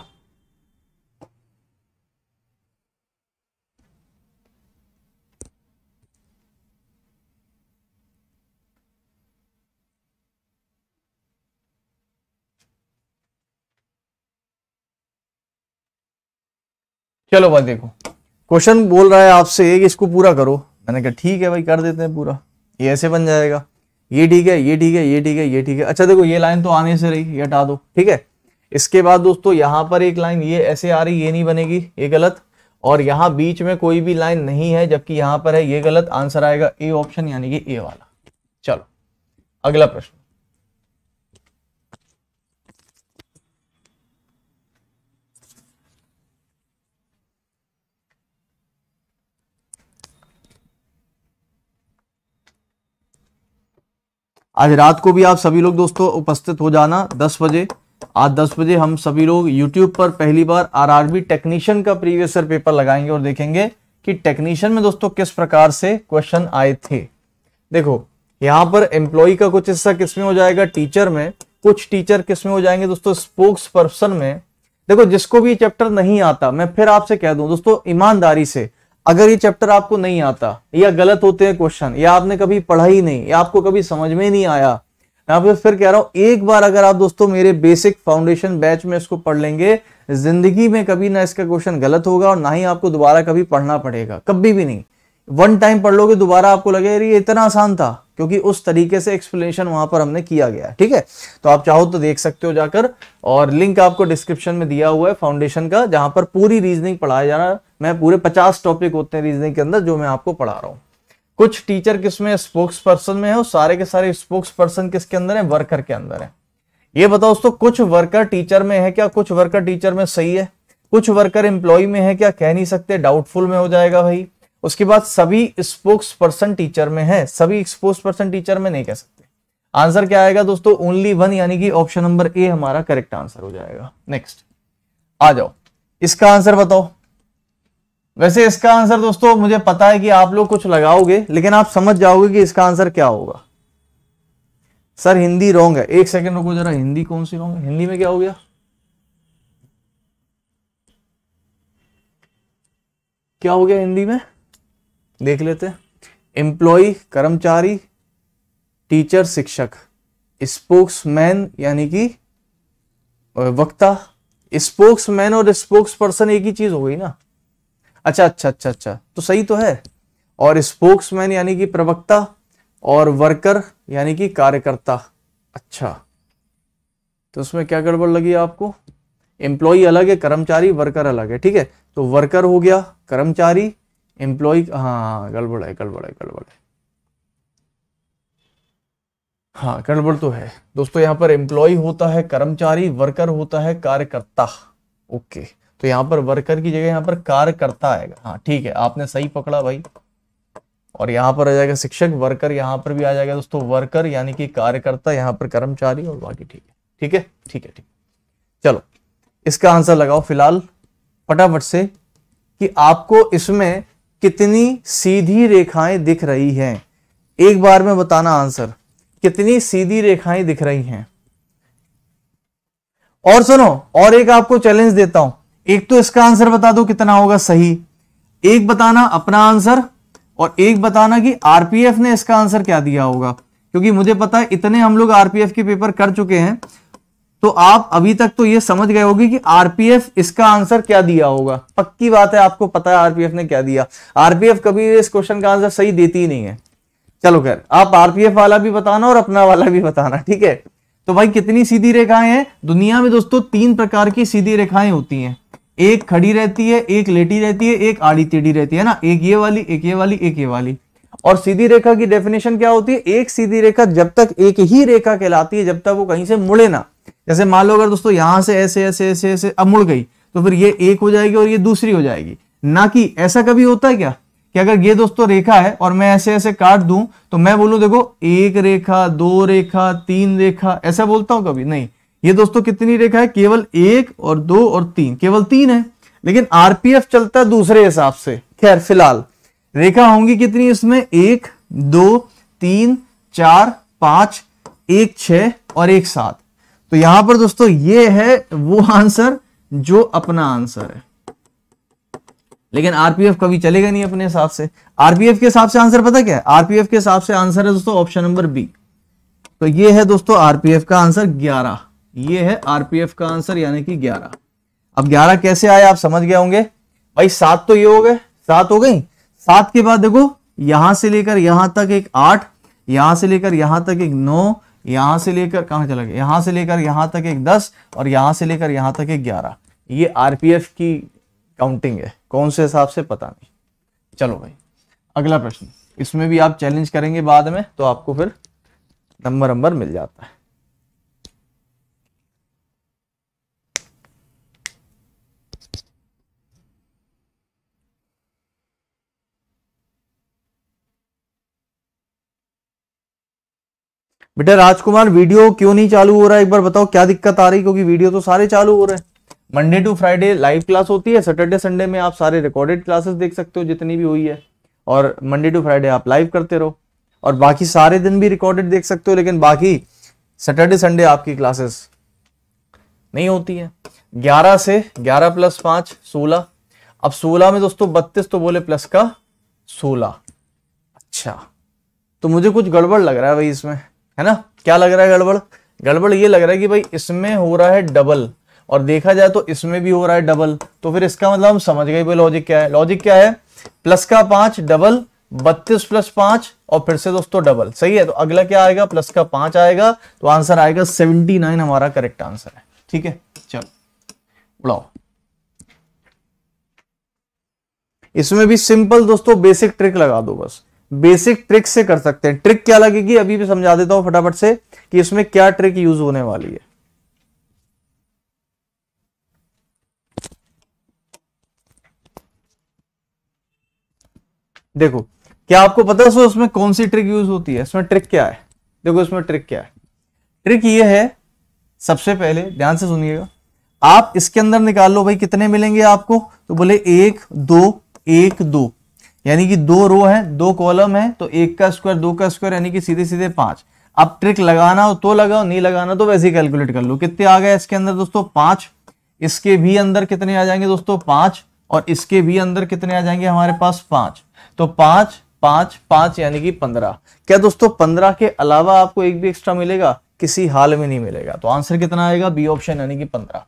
चलो भाई देखो क्वेश्चन बोल रहा है आपसे ये कि इसको पूरा करो मैंने कहा ठीक है भाई कर देते हैं पूरा ये ऐसे बन जाएगा ये ठीक है ये ठीक है ये ठीक है ये ठीक है अच्छा देखो ये लाइन तो आने से रही ये हटा दो ठीक है इसके बाद दोस्तों यहाँ पर एक लाइन ये ऐसे आ रही ये नहीं बनेगी ये गलत और यहाँ बीच में कोई भी लाइन नहीं है जबकि यहाँ पर है ये गलत आंसर आएगा ए ऑप्शन यानी कि ए वाला चलो अगला प्रश्न आज रात को भी आप सभी लोग दोस्तों उपस्थित हो जाना दस बजे आज दस बजे हम सभी लोग यूट्यूब पर पहली बार आरआरबी टेक्नीशियन का प्रीवियस ईयर पेपर लगाएंगे और देखेंगे कि टेक्नीशियन में दोस्तों किस प्रकार से क्वेश्चन आए थे देखो यहां पर एम्प्लॉय का कुछ हिस्सा किसमें हो जाएगा टीचर में कुछ टीचर किसमें हो जाएंगे दोस्तों स्पोक्स पर्सन में देखो जिसको भी चैप्टर नहीं आता मैं फिर आपसे कह दूं दोस्तों ईमानदारी से अगर ये चैप्टर आपको नहीं आता या गलत होते हैं क्वेश्चन या आपने कभी पढ़ा ही नहीं या आपको कभी समझ में नहीं आया यहां पे फिर कह रहा हूं एक बार अगर आप दोस्तों मेरे बेसिक फाउंडेशन बैच में इसको पढ़ लेंगे जिंदगी में कभी ना इसका क्वेश्चन गलत होगा और ना ही आपको दोबारा कभी पढ़ना पड़ेगा कभी भी नहीं वन टाइम पढ़ लोगे दोबारा आपको लगे अरे ये इतना आसान था क्योंकि उस तरीके से एक्सप्लेनेशन वहां पर हमने किया गया ठीक है तो आप चाहो तो देख सकते हो जाकर और लिंक आपको डिस्क्रिप्शन में दिया हुआ है फाउंडेशन का जहां पर पूरी रीजनिंग पढ़ाया जा रहा है मैं पूरे पचास टॉपिक होते हैं रीजनिंग के अंदर जो मैं आपको पढ़ा रहा हूँ कुछ टीचर किस में स्पोक्स पर्सन में है और सारे के सारे स्पोक्स पर्सन किसके अंदर है वर्कर के अंदर है ये बताओ दोस्तों कुछ वर्कर टीचर में है क्या कुछ वर्कर टीचर में सही है कुछ वर्कर एम्प्लॉय में है क्या कह नहीं सकते डाउटफुल में हो जाएगा भाई उसके बाद सभी स्पोक्स पर्सन टीचर में है सभी स्पोक्स पर्सन टीचर में नहीं कह सकते आंसर क्या आएगा दोस्तों ओनली वन यानी कि ऑप्शन नंबर ए हमारा करेक्ट आंसर हो जाएगा नेक्स्ट आ जाओ इसका आंसर बताओ वैसे इसका आंसर दोस्तों मुझे पता है कि आप लोग कुछ लगाओगे लेकिन आप समझ जाओगे कि इसका आंसर क्या होगा सर हिंदी रॉन्ग है एक सेकंड रुको जरा हिंदी कौन सी रॉन्ग है हिंदी में क्या हो गया क्या हो गया हिंदी में देख लेते हैं एम्प्लॉय कर्मचारी टीचर शिक्षक स्पोक्समैन यानी कि वक्ता स्पोक्समैन और स्पोक्स पर्सन एक ही चीज हो गई ना अच्छा अच्छा अच्छा अच्छा तो सही तो है और स्पोक्समैन यानी कि प्रवक्ता और वर्कर यानी कि कार्यकर्ता अच्छा तो उसमें क्या गड़बड़ लगी आपको एम्प्लॉय अलग है कर्मचारी वर्कर अलग है ठीक है तो वर्कर हो गया कर्मचारी एम्प्लॉय हाँ, हाँ, हाँ गड़बड़ है गड़बड़ है गड़बड़ है हाँ गड़बड़ तो है दोस्तों यहां पर एम्प्लॉय होता है कर्मचारी वर्कर होता है कार्यकर्ता ओके तो यहाँ पर वर्कर की जगह यहाँ पर कार्यकर्ता आएगा हाँ ठीक है आपने सही पकड़ा भाई और यहाँ पर आ जाएगा शिक्षक वर्कर यहाँ पर भी आ जाएगा दोस्तों वर्कर यानी कि कार्यकर्ता यहाँ पर कर्मचारी और बाकी ठीक है ठीक है ठीक है ठीक चलो इसका आंसर लगाओ फिलहाल फटाफट से कि आपको इसमें कितनी सीधी रेखाएं दिख रही हैं एक बार में बताना आंसर कितनी सीधी रेखाएं दिख रही हैं और सुनो और एक आपको चैलेंज देता हूं एक तो इसका आंसर बता दो कितना होगा सही एक बताना अपना आंसर और एक बताना कि आरपीएफ ने इसका आंसर क्या दिया होगा क्योंकि मुझे पता है इतने हम लोग आरपीएफ के पेपर कर चुके हैं तो आप अभी तक तो यह समझ गए होगी कि आरपीएफ इसका आंसर क्या दिया होगा पक्की बात है आपको पता है आरपीएफ ने क्या दिया आरपीएफ कभी इस क्वेश्चन का आंसर सही देती ही नहीं है चलो खैर आप आरपीएफ वाला भी बताना और अपना वाला भी बताना ठीक है तो भाई कितनी सीधी रेखाएं हैं दुनिया में दोस्तों तीन प्रकार की सीधी रेखाएं होती हैं एक खड़ी रहती है एक लेटी रहती है एक आड़ी टेढ़ी रहती है ना एक ये वाली एक ये वाली एक ये वाली और सीधी रेखा की डेफिनेशन क्या होती है एक सीधी रेखा जब तक एक ही रेखा कहलाती है जब तक वो कहीं से मुड़े ना जैसे मान लो अगर दोस्तों यहां से ऐसे ऐसे ऐसे ऐसे अब मुड़ गई तो फिर ये एक हो जाएगी और ये दूसरी हो जाएगी ना कि ऐसा कभी होता है क्या कि अगर ये दोस्तों रेखा है और मैं ऐसे ऐसे काट दू तो मैं बोलू देखो एक रेखा दो रेखा तीन रेखा ऐसा बोलता हूं कभी नहीं ये दोस्तों कितनी रेखा है केवल एक और दो और तीन केवल तीन है लेकिन आरपीएफ चलता है दूसरे हिसाब से खैर फिलहाल रेखा होंगी कितनी इसमें एक दो तीन चार पांच एक छ और एक सात तो यहां पर दोस्तों ये है वो आंसर जो अपना आंसर है लेकिन आरपीएफ कभी चलेगा नहीं अपने हिसाब से आरपीएफ के हिसाब से आंसर पता क्या है आरपीएफ के हिसाब से आंसर है दोस्तों ऑप्शन नंबर बी तो ये है दोस्तों आरपीएफ का आंसर ग्यारह ये है आरपीएफ का आंसर यानी कि ग्यारह अब ग्यारह कैसे आए आप समझ गए होंगे भाई सात तो ये हो गए सात हो गई सात के बाद देखो यहां से लेकर यहां तक एक आठ यहां से लेकर यहां तक एक नौ यहां से लेकर कहां चला गया यहां से लेकर यहां तक एक दस और यहां से लेकर यहां तक एक ग्यारह ये आरपीएफ की काउंटिंग है कौन से हिसाब से पता नहीं चलो भाई अगला प्रश्न इसमें भी आप चैलेंज करेंगे बाद में तो आपको फिर नंबर नंबर मिल जाता है बेटा राजकुमार वीडियो क्यों नहीं चालू हो रहा है एक बार बताओ क्या दिक्कत आ रही क्योंकि वीडियो तो सारे चालू हो रहे हैं Monday to Friday live class होती है सैटरडे संडे में आप सारे रिकॉर्डेड क्लासेस देख सकते हो जितनी भी हुई है और मंडे टू फ्राइडे आप लाइव करते रहो और बाकी सारे दिन भी रिकॉर्डेड देख सकते हो लेकिन बाकी सैटरडे संडे आपकी क्लासेस नहीं होती है 11 से 11 प्लस पांच 16 अब 16 में दोस्तों 32 तो बोले प्लस का 16 अच्छा तो मुझे कुछ गड़बड़ लग रहा है भाई इसमें है ना क्या लग रहा है गड़बड़ गड़बड़ ये लग रहा है कि भाई इसमें हो रहा है डबल और देखा जाए तो इसमें भी हो रहा है डबल तो फिर इसका मतलब हम समझ गए लॉजिक क्या है लॉजिक क्या है प्लस का पांच डबल बत्तीस प्लस पांच और फिर से दोस्तों डबल सही है तो अगला क्या आएगा प्लस का पांच आएगा तो आंसर आएगा सेवेंटी नाइन हमारा करेक्ट आंसर है ठीक है चलो उड़ाओ इसमें भी सिंपल दोस्तों बेसिक ट्रिक लगा दो बस बेसिक ट्रिक से कर सकते हैं ट्रिक क्या लगेगी अभी भी समझा देता हूं फटाफट से कि इसमें क्या ट्रिक यूज होने वाली है देखो क्या आपको पता है उसमें कौन सी ट्रिक यूज होती है उसमें ट्रिक क्या है देखो इसमें ट्रिक क्या है ट्रिक ये है सबसे पहले ध्यान से सुनिएगा आप इसके अंदर निकाल लो भाई कितने मिलेंगे आपको तो बोले एक दो एक दो यानी कि दो रो है दो कॉलम है तो एक का स्क्वायर दो का स्क्वायर यानी कि सीधे सीधे पांच अब ट्रिक लगाना हो तो लगाओ नहीं लगाना तो वैसे ही कैलकुलेट कर लो कितने आ गए इसके अंदर दोस्तों पांच इसके भी अंदर कितने आ जाएंगे दोस्तों पांच और इसके भी अंदर कितने आ जाएंगे हमारे पास पांच तो पांच पांच पांच यानी कि पंद्रह क्या दोस्तों पंद्रह के अलावा आपको एक भी एक्स्ट्रा मिलेगा किसी हाल में नहीं मिलेगा तो आंसर कितना आएगा बी ऑप्शन यानी कि पंद्रह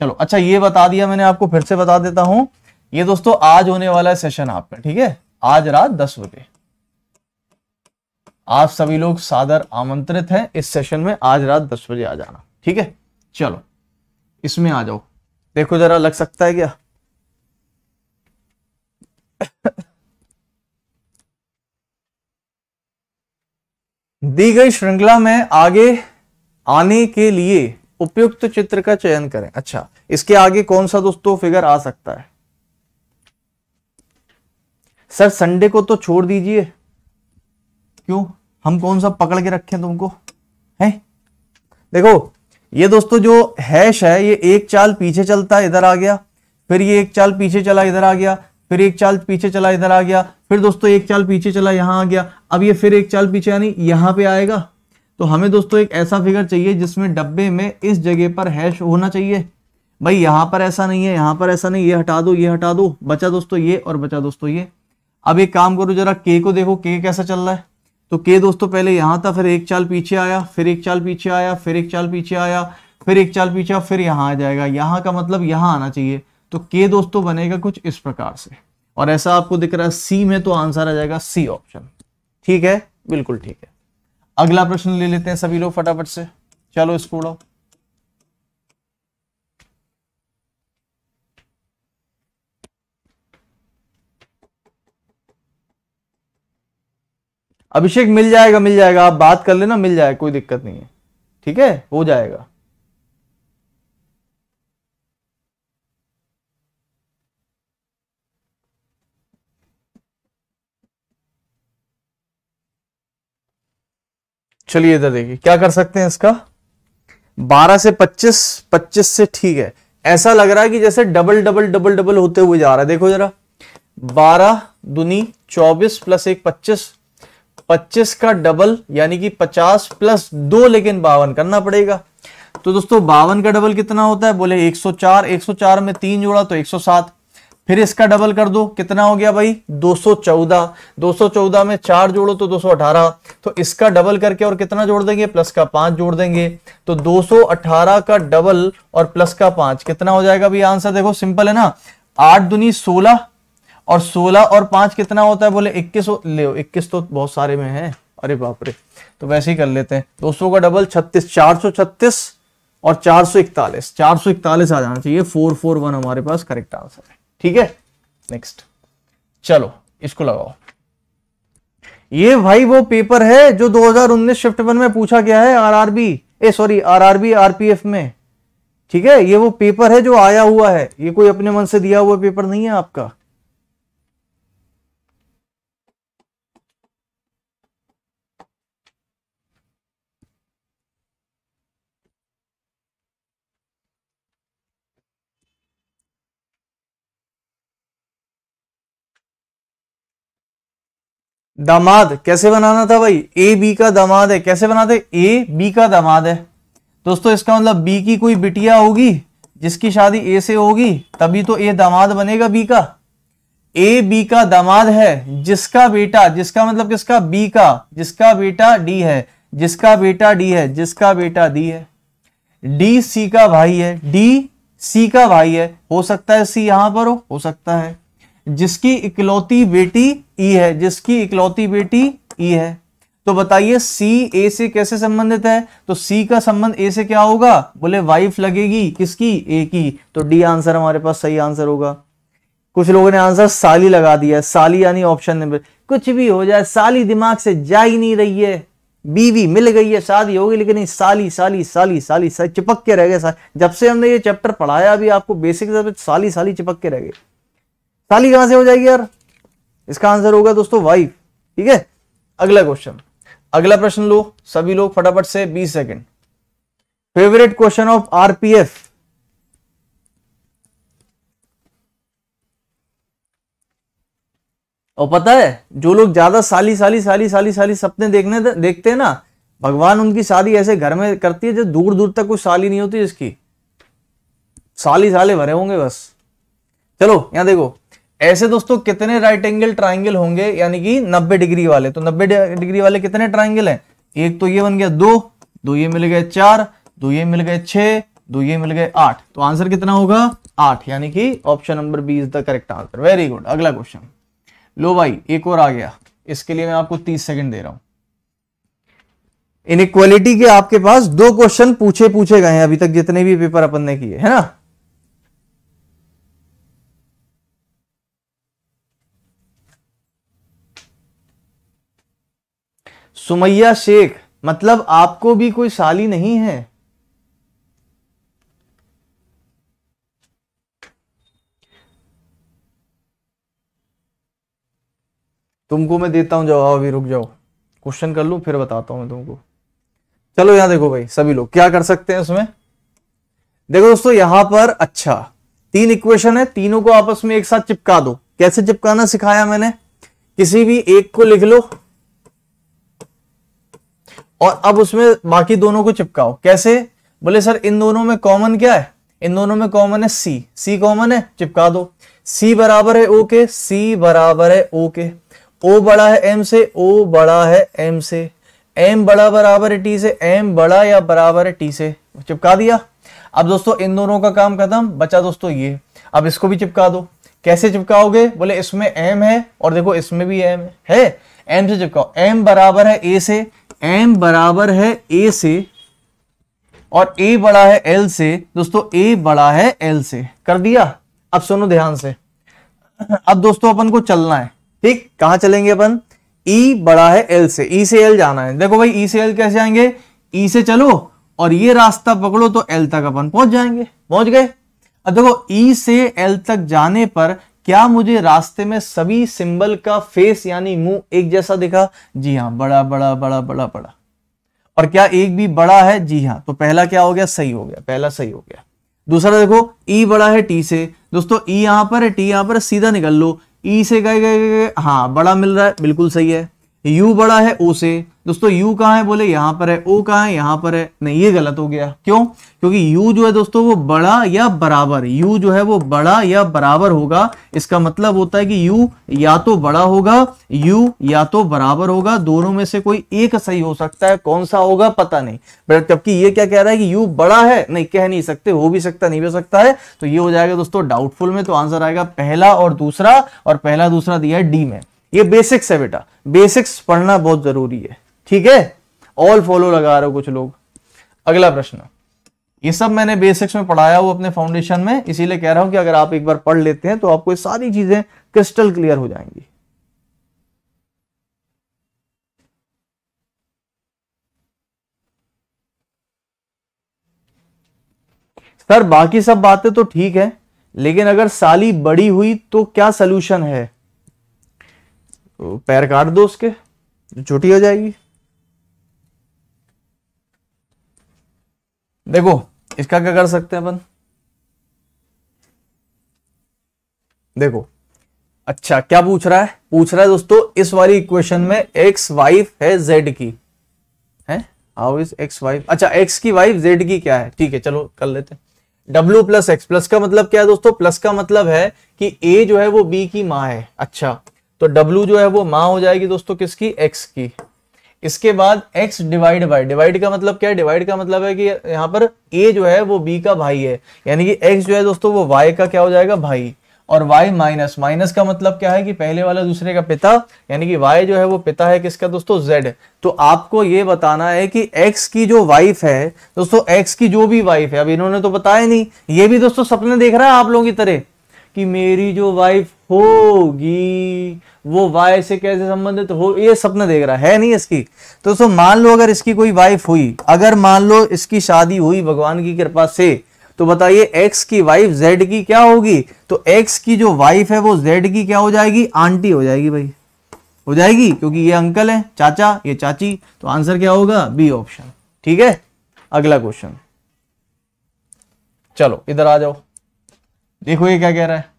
चलो अच्छा ये बता दिया मैंने आपको फिर से बता देता हूं ये दोस्तों आज होने वाला है सेशन आपका ठीक है आज रात दस बजे आप सभी लोग सादर आमंत्रित हैं इस सेशन में आज रात दस बजे आ जाना ठीक है चलो इसमें आ जाओ देखो जरा लग सकता है क्या दी गई श्रृंखला में आगे आने के लिए उपयुक्त चित्र का चयन करें अच्छा इसके आगे कौन सा दोस्तों फिगर आ सकता है सर संडे को तो छोड़ दीजिए क्यों हम कौन सा पकड़ के रखें तुमको है देखो ये दोस्तों जो हैश है ये एक चाल पीछे चलता इधर आ गया फिर ये एक चाल पीछे चला इधर आ गया फिर एक चाल पीछे चला इधर आ गया फिर दोस्तों एक चाल पीछे चला यहाँ आ गया अब ये फिर एक चाल पीछे यानी यहाँ पे आएगा तो हमें दोस्तों एक ऐसा फिगर चाहिए जिसमें डब्बे में इस जगह पर हैश होना चाहिए भाई यहाँ पर ऐसा नहीं है यहाँ पर ऐसा नहीं ये हटा दो ये हटा दो बचा दोस्तों ये और बचा दोस्तों ये अब एक काम करो जरा के को देखो के कैसा चल रहा है तो के दोस्तों पहले यहाँ था फिर एक चाल पीछे आया फिर एक चाल पीछे आया फिर एक चाल पीछे आया फिर एक चाल पीछे फिर यहाँ आ जाएगा यहाँ का मतलब यहाँ आना चाहिए तो के दोस्तों बनेगा कुछ इस प्रकार से और ऐसा आपको दिख रहा है सी में तो आंसर आ जाएगा सी ऑप्शन ठीक है बिल्कुल ठीक है अगला प्रश्न ले लेते हैं सभी लोग फटाफट से चलो इसको उड़ाओ अभिषेक मिल जाएगा मिल जाएगा आप बात कर लेना मिल जाएगा कोई दिक्कत नहीं है ठीक है हो जाएगा चलिए इधर देखिए क्या कर सकते हैं इसका 12 से 25 25 से ठीक है ऐसा लग रहा है कि जैसे डबल डबल डबल डबल होते हुए जा रहा है देखो जरा 12 दुनी 24 प्लस एक 25 25 का डबल यानी कि 50 प्लस दो लेकिन बावन करना पड़ेगा तो दोस्तों बावन का डबल कितना होता है बोले 104 104 में तीन जोड़ा तो फिर इसका डबल कर दो कितना हो गया भाई 214 214 में चार जोड़ो तो 218 तो इसका डबल करके और कितना जोड़ देंगे प्लस का पांच जोड़ देंगे तो 218 का डबल और प्लस का पांच कितना हो जाएगा भाई आंसर देखो सिंपल है ना आठ दुनी सोलह और सोलह और पांच कितना होता है बोले इक्कीस ले इक्कीस तो बहुत सारे में है अरे बापरे तो वैसे ही कर लेते हैं दो का डबल छत्तीस चार और चार सौ आ जाना चाहिए फोर हमारे पास करेक्ट आंसर है ठीक है नेक्स्ट चलो इसको लगाओ ये भाई वो पेपर है जो 2019 शिफ्ट वन में पूछा गया है RRB A sorry RRB RPF में ठीक है ये वो पेपर है जो आया हुआ है ये कोई अपने मन से दिया हुआ पेपर नहीं है आपका दामाद कैसे बनाना था भाई ए बी का दामाद है कैसे बनाते ए बी का दामाद है दोस्तों इसका मतलब बी की कोई बिटिया होगी जिसकी शादी ए से होगी तभी तो ए दामाद बनेगा बी का ए बी का दामाद है जिसका बेटा जिसका मतलब किसका बी का जिसका बेटा डी है जिसका बेटा डी है जिसका बेटा डी है डी सी का भाई है डी सी का भाई है हो सकता है सी यहां पर हो हो सकता है जिसकी इकलौती बेटी ई e है जिसकी इकलौती बेटी ई e है तो बताइए सी ए से कैसे संबंधित है तो सी का संबंध ए से क्या होगा बोले वाइफ लगेगी किसकी ए की तो डी आंसर हमारे पास सही आंसर होगा कुछ लोगों ने आंसर साली लगा दिया साली यानी ऑप्शन नंबर कुछ भी हो जाए साली दिमाग से जा ही नहीं रही है बीवी मिल गई है शादी हो गई लेकिन नहीं साली साली साली साली साली चिपक के रह गए जब से हमने ये चैप्टर पढ़ाया अभी आपको बेसिक साली साली चिपक के रह गए साली कहां से हो जाएगी यार इसका आंसर होगा दोस्तों वाइफ ठीक है अगला क्वेश्चन अगला प्रश्न लो सभी लोग फटाफट से 20 second favourite question of RPF और पता है जो लोग ज्यादा साली साली साली साली साली सपने देखने देखते हैं ना भगवान उनकी शादी ऐसे घर में करती है जो दूर दूर तक कोई साली नहीं होती इसकी साली साले भरे होंगे बस चलो यहां देखो ऐसे दोस्तों कितने राइट एंगल ट्राइंगल होंगे यानी कि 90 डिग्री वाले तो 90 डिग्री वाले कितने ट्राइंगल हैं एक तो ये बन गया दो दो ये मिल गए चार दो ये मिल गए छ दो ये मिल गए आठ तो आंसर कितना होगा आठ यानी कि option number B is the correct answer very good अगला क्वेश्चन लो भाई एक और आ गया इसके लिए मैं आपको तीस सेकेंड दे रहा हूं इक्वालिटी के आपके पास दो क्वेश्चन पूछे पूछे गए हैं अभी तक जितने भी पेपर अपन ने किए है ना सुमैया शेख मतलब आपको भी कोई साली नहीं है तुमको मैं देता हूं जवाब अभी रुक जाओ क्वेश्चन कर लू फिर बताता हूं मैं तुमको चलो यहां देखो भाई सभी लोग क्या कर सकते हैं उसमें देखो दोस्तों यहां पर अच्छा तीन इक्वेशन है तीनों को आपस में एक साथ चिपका दो कैसे चिपकाना सिखाया मैंने किसी भी एक को लिख लो और अब उसमें बाकी दोनों को चिपकाओ कैसे बोले सर इन दोनों में कॉमन क्या है इन दोनों में कॉमन है सी सी कॉमन है चिपका दो सी बराबर है ओ के सी बराबर है ओ के ओ बड़ा है एम से ओ बड़ा है एम से एम बड़ा बराबर है टी से एम बड़ा या बराबर है टी से चिपका दिया अब दोस्तों इन दोनों का काम खत्म बचा दोस्तों ये अब इसको भी चिपका दो कैसे चिपकाओगे बोले इसमें एम है और देखो इसमें भी एम है एम से चिपकाओ एम बराबर है ए से एम बराबर है ए से और ए बड़ा है एल से दोस्तों ए बड़ा है एल से कर दिया अब सुनो ध्यान से अब दोस्तों अपन को चलना है ठीक कहा चलेंगे अपन e बड़ा है l से e से l जाना है देखो भाई e से l कैसे आएंगे e से चलो और ये रास्ता पकड़ो तो l तक अपन पहुंच जाएंगे पहुंच गए अब देखो e से l तक जाने पर क्या मुझे रास्ते में सभी सिंबल का फेस यानी मुंह एक जैसा दिखा जी हाँ बड़ा बड़ा बड़ा बड़ा बड़ा और क्या एक भी बड़ा है जी हाँ तो पहला क्या हो गया सही हो गया पहला सही हो गया दूसरा देखो ई e बड़ा है टी से दोस्तों ई e यहां पर है टी यहां पर सीधा निकल लो ई e से गए गए हाँ बड़ा मिल रहा है बिल्कुल सही है U बड़ा है ओ से दोस्तों यू कहा है बोले यहां पर है ओ कहा है यहां पर है नहीं ये गलत हो गया क्यों क्योंकि यू जो है दोस्तों वो बड़ा या बराबर यू जो है वो बड़ा या बराबर होगा इसका मतलब होता है कि यू या तो बड़ा होगा यू या तो बराबर होगा दोनों में से कोई एक सही हो सकता है कौन सा होगा पता नहीं बट जबकि ये क्या कह रहा है कि यू बड़ा है नहीं कह नहीं सकते हो भी सकता नहीं हो सकता है तो ये हो जाएगा दोस्तों डाउटफुल में तो आंसर आएगा पहला और दूसरा और पहला दूसरा दिया है डी में ये बेसिक्स है बेटा बेसिक्स पढ़ना बहुत जरूरी है ठीक है ऑल फॉलो लगा रहे हो कुछ लोग अगला प्रश्न ये सब मैंने बेसिक्स में पढ़ाया वो अपने फाउंडेशन में इसीलिए कह रहा हूं कि अगर आप एक बार पढ़ लेते हैं तो आपको ये सारी चीजें क्रिस्टल क्लियर हो जाएंगी सर बाकी सब बातें तो ठीक है लेकिन अगर साली बड़ी हुई तो क्या सोल्यूशन है पैर काट दो उसके छोटी हो जाएगी देखो इसका क्या कर सकते हैं अपन देखो अच्छा क्या पूछ रहा है पूछ रहा है दोस्तों इस वाली इक्वेशन में एक्स वाइफ है जेड की है हाउ इज एक्स वाइफ अच्छा एक्स की वाइफ जेड की क्या है ठीक है चलो कर लेते हैं डब्ल्यू प्लस एक्स प्लस का मतलब क्या है दोस्तों प्लस का मतलब है कि ए जो है वो बी की माँ है अच्छा तो W जो है वो माँ हो जाएगी दोस्तों किसकी X की इसके बाद x डिवाइड बाई डिवाइड का मतलब क्या है डिवाइड का मतलब है कि यहाँ पर a जो है वो b का भाई है यानी कि x जो है दोस्तों वो y का क्या हो जाएगा भाई और y माइनस माइनस का मतलब क्या है कि पहले वाला दूसरे का पिता यानी कि y जो है वो पिता है किसका दोस्तों z तो आपको ये बताना है कि x की जो वाइफ है दोस्तों x की जो भी वाइफ है अब इन्होंने तो बताया नहीं ये भी दोस्तों सपने देख रहा है आप लोगों की तरह कि मेरी जो वाइफ होगी वो वाई से कैसे संबंधित हो ये सपना देख रहा है नहीं इसकी तो दोस्तों मान लो अगर इसकी कोई वाइफ हुई अगर मान लो इसकी शादी हुई भगवान की कृपा से तो बताइए एक्स की वाइफ जेड की क्या होगी तो एक्स की जो वाइफ है वो जेड की क्या हो जाएगी आंटी हो जाएगी भाई हो जाएगी क्योंकि ये अंकल है चाचा ये चाची तो आंसर क्या होगा बी ऑप्शन ठीक है अगला क्वेश्चन चलो इधर आ जाओ देखो ये क्या कह रहा है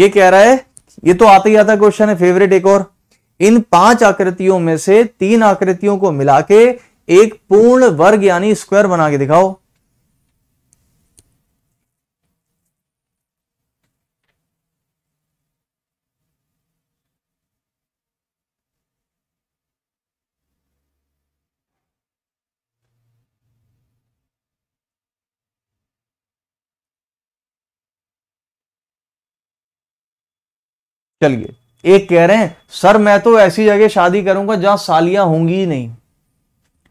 ये कह रहा है ये तो आता ही आता क्वेश्चन है फेवरेट एक और इन पांच आकृतियों में से तीन आकृतियों को मिला के एक पूर्ण वर्ग यानी स्क्वायर बना के दिखाओ चलिए एक कह रहे हैं सर मैं तो ऐसी जगह शादी करूंगा जहां सालियां होंगी ही नहीं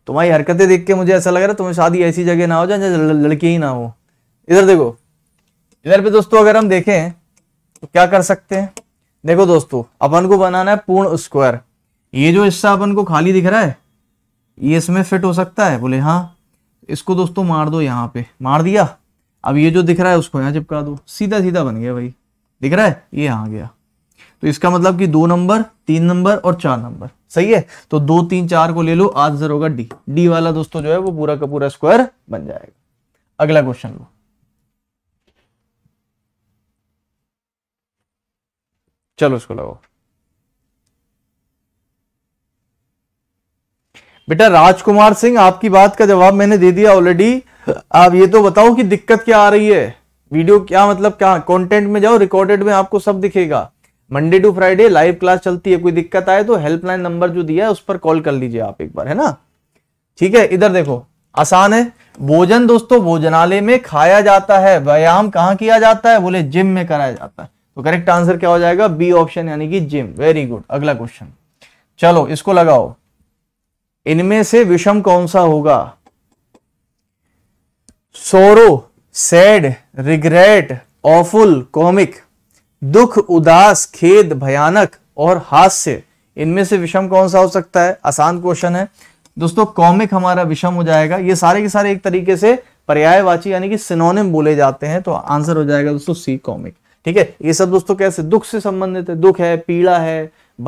तुम्हारी हरकतें देख के मुझे ऐसा लग रहा है तुम्हें शादी ऐसी जगह ना हो जाए जहाँ लड़की ही ना हो इधर देखो इधर पे दोस्तों अगर हम देखें तो क्या कर सकते हैं देखो दोस्तों अपन को बनाना है पूर्ण स्क्वायर ये जो हिस्सा अपन को खाली दिख रहा है ये इसमें फिट हो सकता है बोले हाँ इसको दोस्तों मार दो यहाँ पे मार दिया अब ये जो दिख रहा है उसको यहाँ चिपका दो सीधा सीधा बन गया भाई दिख रहा है ये आ गया तो इसका मतलब कि दो नंबर तीन नंबर और चार नंबर सही है तो दो तीन चार को ले लो आंसर होगा डी डी वाला दोस्तों जो है वो पूरा का पूरा स्क्वायर बन जाएगा अगला क्वेश्चन लो चलो इसको लगाओ बेटा राजकुमार सिंह आपकी बात का जवाब मैंने दे दिया ऑलरेडी आप ये तो बताओ कि दिक्कत क्या आ रही है वीडियो क्या मतलब क्या कंटेंट में जाओ रिकॉर्डेड में आपको सब दिखेगा Monday to Friday live class चलती है कोई दिक्कत आए तो हेल्पलाइन नंबर जो दिया है उस पर कॉल कर लीजिए आप एक बार है ना ठीक है इधर देखो आसान है भोजन दोस्तों भोजनालय में खाया जाता है व्यायाम कहाँ किया जाता है बोले जिम में कराया जाता है तो करेक्ट आंसर क्या हो जाएगा बी ऑप्शन यानी कि जिम वेरी गुड अगला क्वेश्चन चलो इसको लगाओ इनमें से विषम कौन सा होगा सोरो सैड रिग्रेट ऑफुल कॉमिक दुख उदास खेद भयानक और हास्य इनमें से विषम कौन सा हो सकता है आसान क्वेश्चन है दोस्तों कॉमिक हमारा विषम हो जाएगा ये सारे के सारे एक तरीके से पर्यायवाची यानी कि सिनोनिम बोले जाते हैं तो आंसर हो जाएगा दोस्तों सी कॉमिक ठीक है ये सब दोस्तों कैसे दुख से संबंधित है दुख है पीड़ा है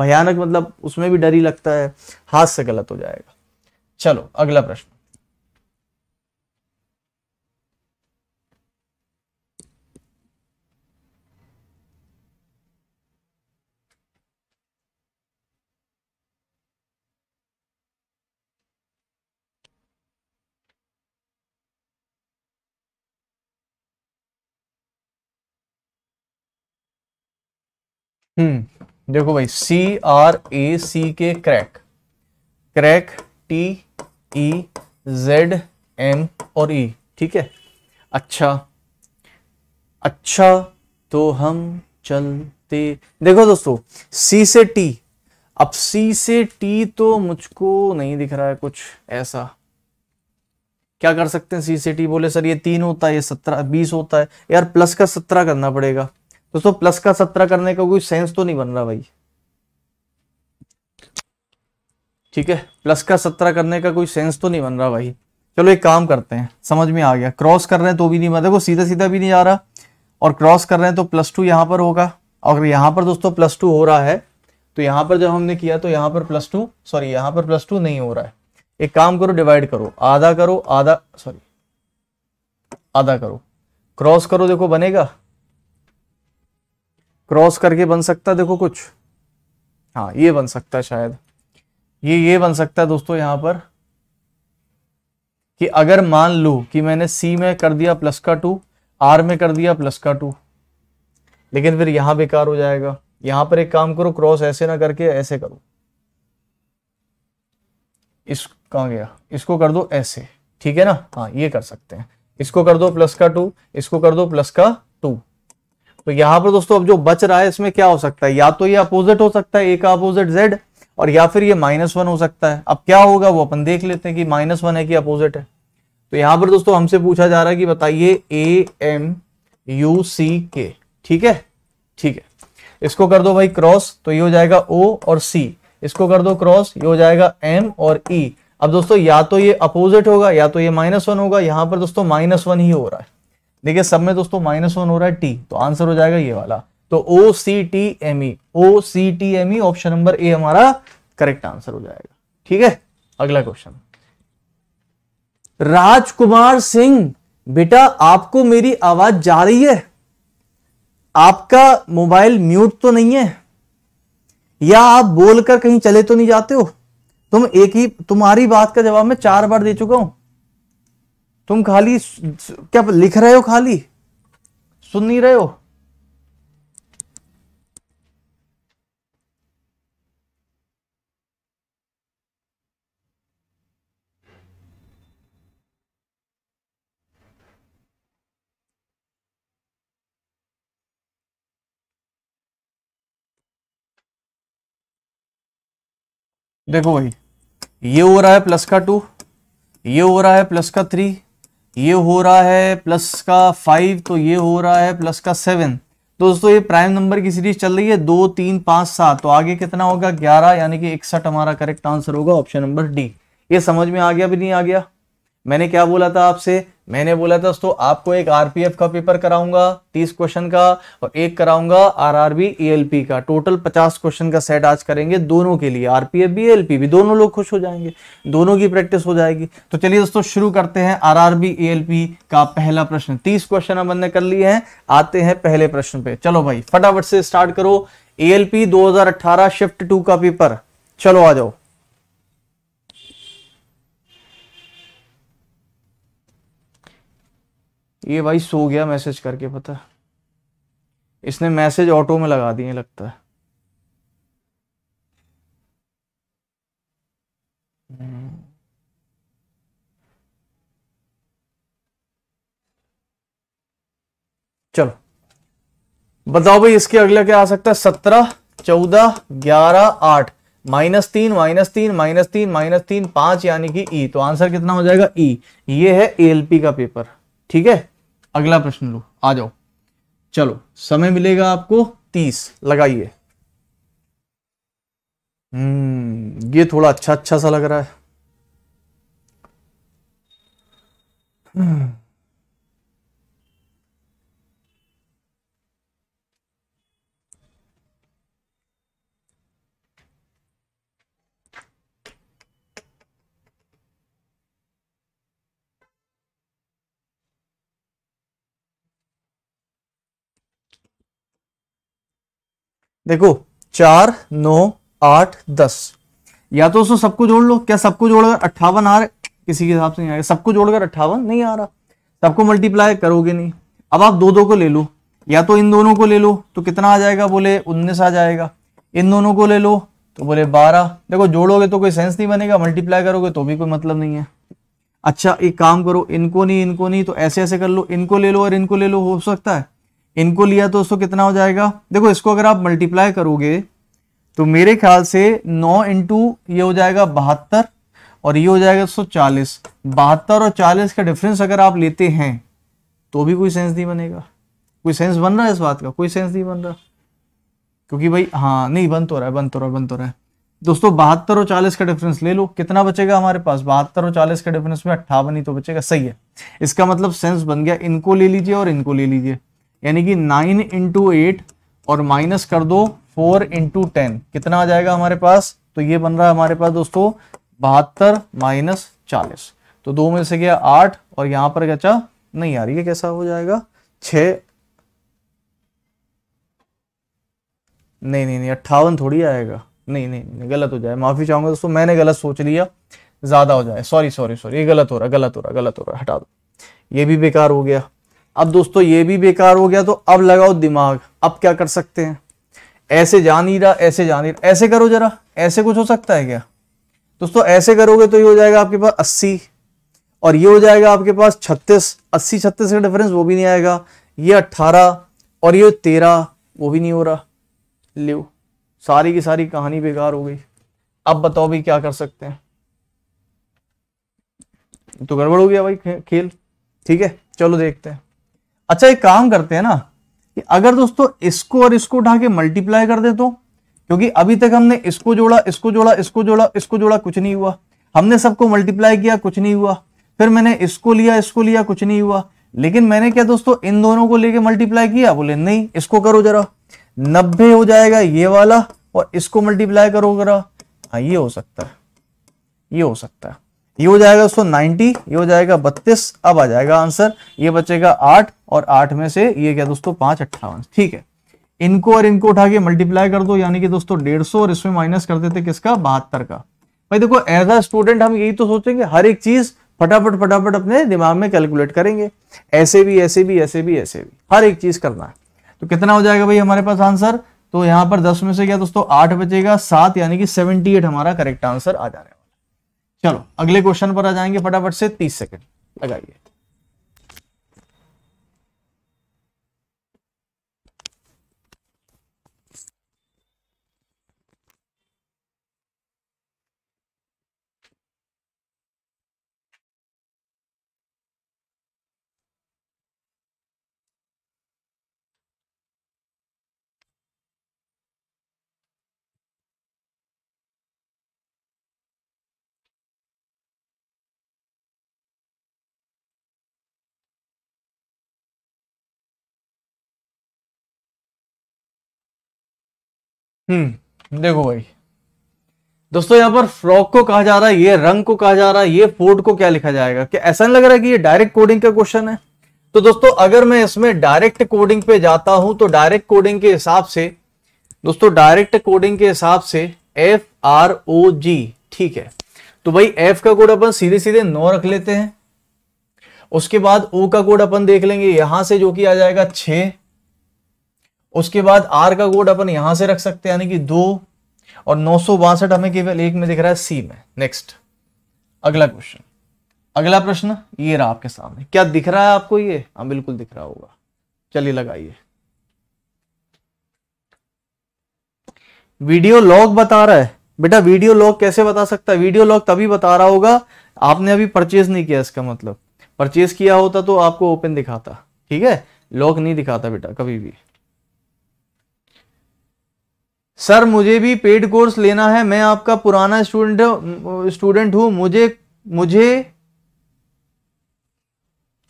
भयानक मतलब उसमें भी डरी लगता है हाथ से गलत हो जाएगा चलो अगला प्रश्न हम्म देखो भाई C R A C K crack crack T E Z M और ई e, ठीक है अच्छा अच्छा तो हम चलते देखो दोस्तों सी से टी अब सी से टी तो मुझको नहीं दिख रहा है कुछ ऐसा क्या कर सकते हैं सी से टी बोले सर ये तीन होता है ये सत्रह बीस होता है यार प्लस का सत्रह करना पड़ेगा दोस्तों प्लस का सत्रह करने का कोई सेंस तो नहीं बन रहा भाई ठीक है प्लस का सत्रह करने का कोई सेंस तो नहीं बन रहा भाई चलो एक काम करते हैं समझ में आ गया क्रॉस कर रहे हैं तो भी नहीं देखो मतलब सीधा सीधा भी नहीं आ रहा और क्रॉस कर रहे हैं तो प्लस टू यहां पर होगा अगर यहां पर दोस्तों प्लस टू हो रहा है तो यहां पर जब हमने किया तो यहां पर प्लस टू सॉरी यहां पर प्लस टू नहीं हो रहा है एक काम करो डिवाइड करो आधा करो आधा सॉरी आधा करो क्रॉस करो देखो बनेगा क्रॉस करके बन सकता देखो कुछ हाँ ये बन सकता शायद ये ये बन सकता है दोस्तों यहां पर कि अगर मान लो कि मैंने सी में कर दिया प्लस का टू आर में कर दिया प्लस का टू लेकिन फिर यहां बेकार हो जाएगा यहां पर एक काम करो क्रॉस ऐसे ना करके ऐसे करो इस कहा गया इसको कर दो ऐसे ठीक है ना हाँ ये कर सकते हैं इसको कर दो प्लस का टू इसको कर दो प्लस का टू तो यहां पर दोस्तों अब जो बच रहा है इसमें क्या हो सकता है या तो ये अपोजिट हो सकता है ए का अपोजिट जेड और या फिर ये माइनस वन हो सकता है अब क्या होगा वो अपन देख लेते हैं कि माइनस वन है कि अपोजिट है तो यहां पर दोस्तों हमसे पूछा जा रहा है कि बताइए ए एम यू सी के ठीक है ठीक है इसको कर दो भाई क्रॉस तो ये हो जाएगा ओ और सी इसको कर दो क्रॉस ये हो जाएगा एम और ई e. अब दोस्तों या तो ये अपोजिट होगा या तो ये माइनस वन होगा यहां पर दोस्तों माइनस वन ही हो रहा है देखिए सब में दोस्तों माइनस वन हो रहा है टी तो आंसर हो जाएगा ये वाला तो O C T M E O C T M E option number A हमारा करेक्ट आंसर हो जाएगा ठीक है अगला क्वेश्चन राजकुमार सिंह बेटा आपको मेरी आवाज जा रही है आपका मोबाइल म्यूट तो नहीं है या आप बोलकर कहीं चले तो नहीं जाते हो तुम एक ही तुम्हारी बात का जवाब मैं चार बार दे चुका हूं तुम खाली क्या लिख रहे हो खाली सुन नहीं रहे हो देखो भाई ये हो रहा है प्लस का टू ये हो रहा है प्लस का थ्री ये हो रहा है प्लस का फाइव तो ये हो रहा है प्लस का सेवन दोस्तों ये प्राइम नंबर की सीरीज चल रही है दो तीन पांच सात तो आगे कितना होगा ग्यारह यानी कि इकसठ हमारा करेक्ट आंसर होगा ऑप्शन नंबर डी ये समझ में आ गया भी नहीं आ गया मैंने क्या बोला था आपसे मैंने बोला था दोस्तों आपको एक आरपीएफ का पेपर कराऊंगा तीस क्वेश्चन का और एक कराऊंगा आरआरबी ईएलपी का टोटल पचास क्वेश्चन का सेट आज करेंगे दोनों के लिए आरपीएफ भी एलपी भी दोनों लोग खुश हो जाएंगे दोनों की प्रैक्टिस हो जाएगी तो चलिए दोस्तों शुरू करते हैं आरआरबी ईएलपी का पहला प्रश्न तीस क्वेश्चन हम कर लिए हैं आते हैं पहले प्रश्न पे चलो भाई फटाफट से स्टार्ट करो ए एल शिफ्ट टू का पेपर चलो आ जाओ ये भाई सो गया मैसेज करके पता इसने मैसेज ऑटो में लगा दिए लगता है चलो बताओ भाई इसके अगला क्या आ सकता है सत्रह चौदह ग्यारह आठ माइनस तीन माइनस तीन माइनस तीन माइनस तीन पांच यानी कि ई तो आंसर कितना हो जाएगा ई ये है एलपी का पेपर ठीक है अगला प्रश्न लो आ जाओ चलो समय मिलेगा आपको तीस लगाइए हम्म ये थोड़ा अच्छा अच्छा सा लग रहा है हम्म। देखो चार नौ आठ दस या तो उसको सबको जोड़ लो क्या सबको जोड़कर अट्ठावन आ रहा किसी के हिसाब से नहीं आएगा सबको जोड़कर अट्ठावन नहीं आ रहा सबको मल्टीप्लाई करोगे नहीं अब आप दो दो को ले लो या तो इन दोनों को ले लो तो कितना आ जाएगा बोले उन्नीस आ जाएगा इन दोनों को ले लो तो बोले बारह देखो जोड़ोगे तो कोई सेंस नहीं बनेगा मल्टीप्लाई करोगे तो भी कोई मतलब नहीं है अच्छा एक काम करो इनको नहीं इनको नहीं तो ऐसे ऐसे कर लो इनको ले लो और इनको ले लो हो सकता है इनको लिया तो दोस्तों कितना हो जाएगा देखो इसको अगर आप मल्टीप्लाई करोगे तो मेरे ख्याल से 9 इंटू ये हो जाएगा बहत्तर और ये हो जाएगा दोस्तों चालीस बहत्तर और चालीस का डिफरेंस अगर आप लेते हैं तो भी कोई सेंस नहीं बनेगा कोई सेंस बन रहा है इस बात का कोई सेंस नहीं बन रहा क्योंकि भाई हाँ नहीं बन तो रहा है बन तो रहा है बन तो रहा है दोस्तों बहत्तर और चालीस का डिफरेंस ले लो कितना बचेगा हमारे पास बहत्तर और चालीस का डिफरेंस में अट्ठावन ही तो बचेगा सही है इसका मतलब सेंस बन गया इनको ले लीजिए और इनको ले लीजिए यानी कि नाइन इंटू एट और माइनस कर दो फोर इंटू टेन कितना आ जाएगा हमारे पास तो ये बन रहा है हमारे पास दोस्तों बहत्तर माइनस चालीस तो दो में से गया आठ और यहां पर क्या नहीं रही है कैसा हो जाएगा छ नहीं नहीं नहीं अट्ठावन थोड़ी आएगा नहीं नहीं नहीं गलत हो जाए माफी चाहूंगा दोस्तों मैंने गलत सोच लिया ज्यादा हो जाए सॉरी सॉरी सॉरी ये गलत हो रहा गलत हो रहा गलत हो रहा गलत हो रहा हटा दो ये भी बेकार हो गया अब दोस्तों ये भी बेकार हो गया तो अब लगाओ दिमाग अब क्या कर सकते हैं ऐसे जा नहीं रहा ऐसे जा नहीं रहा ऐसे करो जरा ऐसे कुछ हो सकता है क्या दोस्तों ऐसे करोगे तो ये हो जाएगा आपके पास अस्सी और ये हो जाएगा आपके पास छत्तीस अस्सी छत्तीस का डिफरेंस वो भी नहीं आएगा ये अट्ठारह और ये तेरह वो भी नहीं हो रहा लियो सारी की सारी कहानी बेकार हो गई अब बताओ भी क्या कर सकते हैं तो गड़बड़ हो गया भाई खेल ठीक है चलो देखते हैं अच्छा एक काम करते हैं ना कि अगर दोस्तों इसको और इसको उठा के मल्टीप्लाई कर दे तो क्योंकि अभी तक हमने इसको जोड़ा इसको जोड़ा इसको जोड़ा इसको जोड़ा कुछ नहीं हुआ हमने सबको मल्टीप्लाई किया कुछ नहीं हुआ फिर मैंने इसको लिया इसको लिया कुछ नहीं हुआ लेकिन मैंने क्या दोस्तों इन दोनों को लेके मल्टीप्लाई किया बोले नहीं इसको करो जरा नब्बे हो जाएगा ये वाला और इसको मल्टीप्लाई करो जरा हाँ ये हो सकता है ये हो सकता है ये हो जाएगा दोस्तों 90 ये हो जाएगा 32 अब आ जाएगा आंसर ये बचेगा 8 और 8 में से ये क्या दोस्तों पांच अट्ठावन ठीक है इनको और इनको उठा के मल्टीप्लाई कर दो यानी कि दोस्तों डेढ़ सौ और इसमें माइनस कर देते किसका बहत्तर का भाई देखो एज अ स्टूडेंट हम यही तो सोचेंगे हर एक चीज फटाफट फटाफट अपने दिमाग में कैलकुलेट करेंगे ऐसे भी ऐसे भी ऐसे भी ऐसे भी हर एक चीज करना है तो कितना हो जाएगा भाई हमारे पास आंसर तो यहाँ पर दस में से क्या दोस्तों आठ बचेगा सात यानी कि सेवेंटी एट हमारा करेक्ट आंसर आ जा रहा है चलो अगले क्वेश्चन पर आ जाएंगे फटाफट से तीस सेकेंड लगाइए हम्म देखो भाई दोस्तों यहाँ पर फ्रॉक को कहा जा रहा है ये रंग को कहा जा रहा है ये फोर्ड को क्या लिखा जाएगा क्या ऐसा नहीं लग रहा है कि ये डायरेक्ट कोडिंग का क्वेश्चन है तो दोस्तों अगर मैं इसमें डायरेक्ट कोडिंग पे जाता हूं तो डायरेक्ट कोडिंग के हिसाब से दोस्तों डायरेक्ट कोडिंग के हिसाब से एफ आर ओ जी ठीक है तो भाई एफ का कोड अपन सीधे सीधे नौ रख लेते हैं उसके बाद ओ का कोड अपन देख लेंगे यहां से जो कि आ जाएगा छे उसके बाद आर का कोड अपन यहां से रख सकते हैं यानी कि दो और नौ सौ बासठ हमें केवल एक में दिख रहा है सी में नेक्स्ट अगला क्वेश्चन अगला प्रश्न ये रहा आपके सामने क्या दिख रहा है आपको ये हाँ बिल्कुल दिख रहा होगा चलिए लगाइए वीडियो लॉग बता रहा है बेटा वीडियो लॉग कैसे बता सकता है वीडियो लॉग तभी बता रहा होगा आपने अभी परचेज नहीं किया इसका मतलब परचेज किया होता तो आपको ओपन दिखाता ठीक है लॉग नहीं दिखाता बेटा कभी भी सर मुझे भी पेड कोर्स लेना है मैं आपका पुराना स्टूडेंट स्टूडेंट हूं मुझे मुझे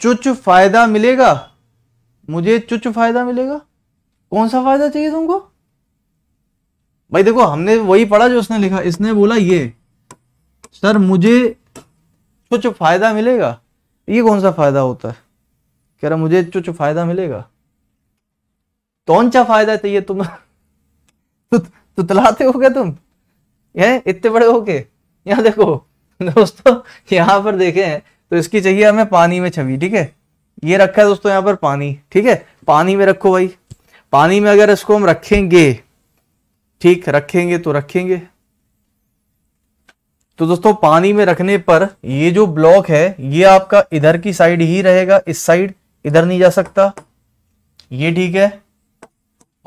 चुच फायदा मिलेगा मुझे चुच फायदा मिलेगा कौन सा फायदा चाहिए तुमको भाई देखो हमने वही पढ़ा जो उसने लिखा इसने बोला ये सर मुझे चुच फायदा मिलेगा ये कौन सा फायदा होता है कह रहा मुझे चुच फायदा मिलेगा कौन सा फायदा चाहिए तुम्हें तु, तुतलाते हो गए तुम ये इतने बड़े हो के यहाँ देखो दोस्तों यहाँ पर देखें तो इसकी चाहिए हमें पानी में छवि ठीक है ये रखा है दोस्तों यहाँ पर पानी ठीक है पानी में रखो भाई पानी में अगर इसको हम रखेंगे ठीक रखेंगे तो रखेंगे तो दोस्तों पानी में रखने पर ये जो ब्लॉक है ये आपका इधर की साइड ही रहेगा इस साइड इधर नहीं जा सकता ये ठीक है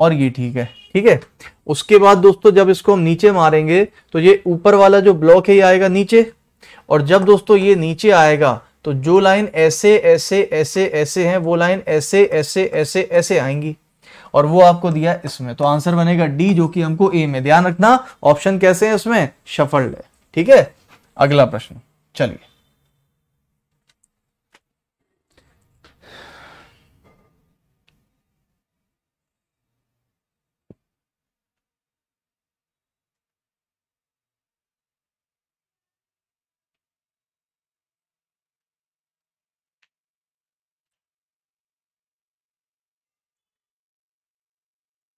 और ये ठीक है ठीक है उसके बाद दोस्तों जब इसको हम नीचे मारेंगे तो ये ऊपर वाला जो ब्लॉक है ये आएगा नीचे और जब दोस्तों ये नीचे आएगा तो जो लाइन ऐसे ऐसे ऐसे ऐसे हैं वो लाइन ऐसे ऐसे ऐसे ऐसे आएंगी और वो आपको दिया इसमें तो आंसर बनेगा डी जो कि हमको ए में ध्यान रखना ऑप्शन कैसे है इसमें शफल्ड है ठीक है अगला प्रश्न चलिए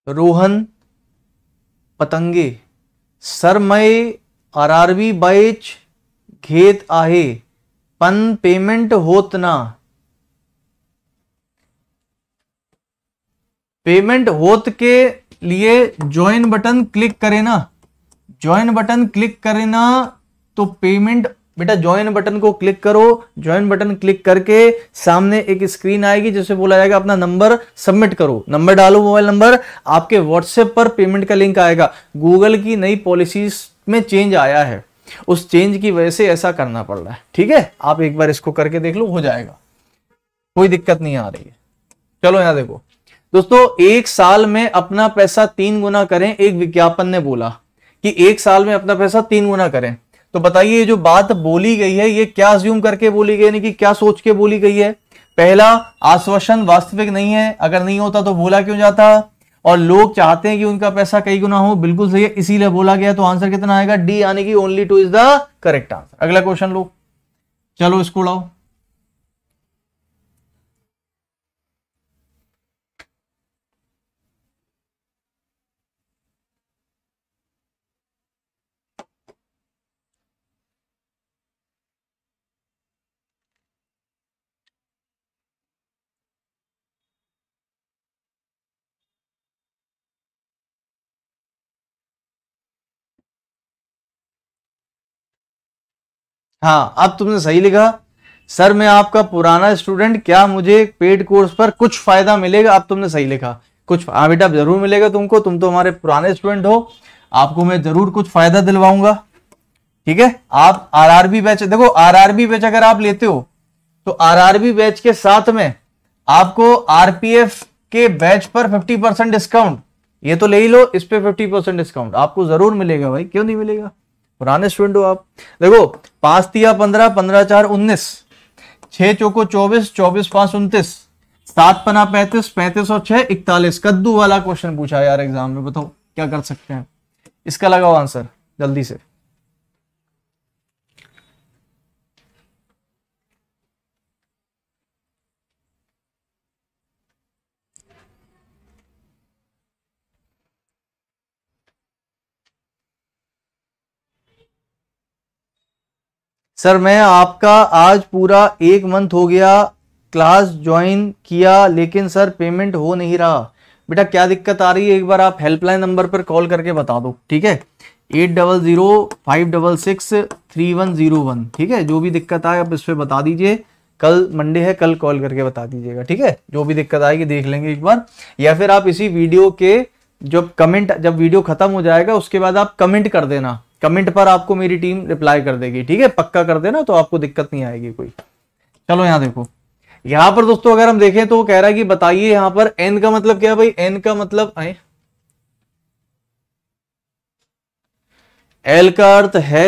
रोहन पतंगे सरमय आर आर बी बाइच घेत आहे पन पेमेंट होत ना पेमेंट होत के लिए ज्वाइन बटन क्लिक करे ना ज्वाइन बटन क्लिक करे ना तो पेमेंट बेटा ज्वाइन बटन को क्लिक करो ज्वाइन बटन क्लिक करके सामने एक स्क्रीन आएगी जिससे बोला जाएगा अपना नंबर सबमिट करो नंबर डालो मोबाइल नंबर आपके व्हाट्सएप पर पेमेंट का लिंक आएगा गूगल की नई पॉलिसीज में चेंज आया है उस चेंज की वजह से ऐसा करना पड़ रहा है ठीक है आप एक बार इसको करके देख लो हो जाएगा कोई दिक्कत नहीं आ रही है चलो यहां देखो दोस्तों एक साल में अपना पैसा तीन गुना करें एक विज्ञापन ने बोला कि एक साल में अपना पैसा तीन गुना करें तो बताइए ये जो बात बोली गई है ये क्या ज्यूम करके बोली गई यानी कि क्या सोच के बोली गई है पहला आश्वासन वास्तविक नहीं है अगर नहीं होता तो बोला क्यों जाता और लोग चाहते हैं कि उनका पैसा कई गुना हो बिल्कुल सही है इसीलिए बोला गया तो आंसर कितना आएगा डी यानी कि only two is the correct answer अगला क्वेश्चन लो चलो इसको उड़ाओ हाँ अब तुमने सही लिखा सर मैं आपका पुराना स्टूडेंट क्या मुझे पेड कोर्स पर कुछ फायदा मिलेगा अब तुमने सही लिखा कुछ हाँ बेटा जरूर मिलेगा तुमको तुम तो हमारे पुराने स्टूडेंट हो आपको मैं जरूर कुछ फायदा दिलवाऊंगा ठीक है आप आरआरबी बैच देखो आरआरबी बैच अगर आप लेते हो तो आरआरबी बैच के साथ में आपको आरपीएफ के बैच पर 50 परसेंट डिस्काउंट ये तो ले ही लो इस पर फिफ्टी परसेंट डिस्काउंट आपको जरूर मिलेगा भाई क्यों नहीं मिलेगा पुराने स्टूडेंट हो आप देखो पांच तिया पंद्रह पंद्रह चार उन्नीस छह चौको चौबीस चौबीस पांच उन्तीस सात पना पैंतीस पैंतीस और छह इकतालीस कद्दू वाला क्वेश्चन पूछा यार एग्जाम में बताओ क्या कर सकते हैं इसका लगाओ आंसर जल्दी से सर मैं आपका आज पूरा एक मंथ हो गया क्लास ज्वाइन किया लेकिन सर पेमेंट हो नहीं रहा बेटा क्या दिक्कत आ रही है एक बार आप हेल्पलाइन नंबर पर कॉल करके बता दो ठीक है eight double zero five double six three one zero one ठीक है जो भी दिक्कत आए आप इस पर बता दीजिए कल मंडे है कल कॉल करके बता दीजिएगा ठीक है जो भी दिक्कत आएगी देख लेंगे एक बार या फिर आप इसी वीडियो के जब कमेंट जब वीडियो खत्म हो जाएगा उसके बाद आप कमेंट कर देना कमेंट पर आपको मेरी टीम रिप्लाई कर देगी ठीक है पक्का कर देना तो आपको दिक्कत नहीं आएगी कोई चलो यहां देखो यहां पर दोस्तों अगर हम देखें तो कह रहा है कि बताइए यहां पर एन का मतलब क्या है भाई एन का मतलब आए एल का अर्थ है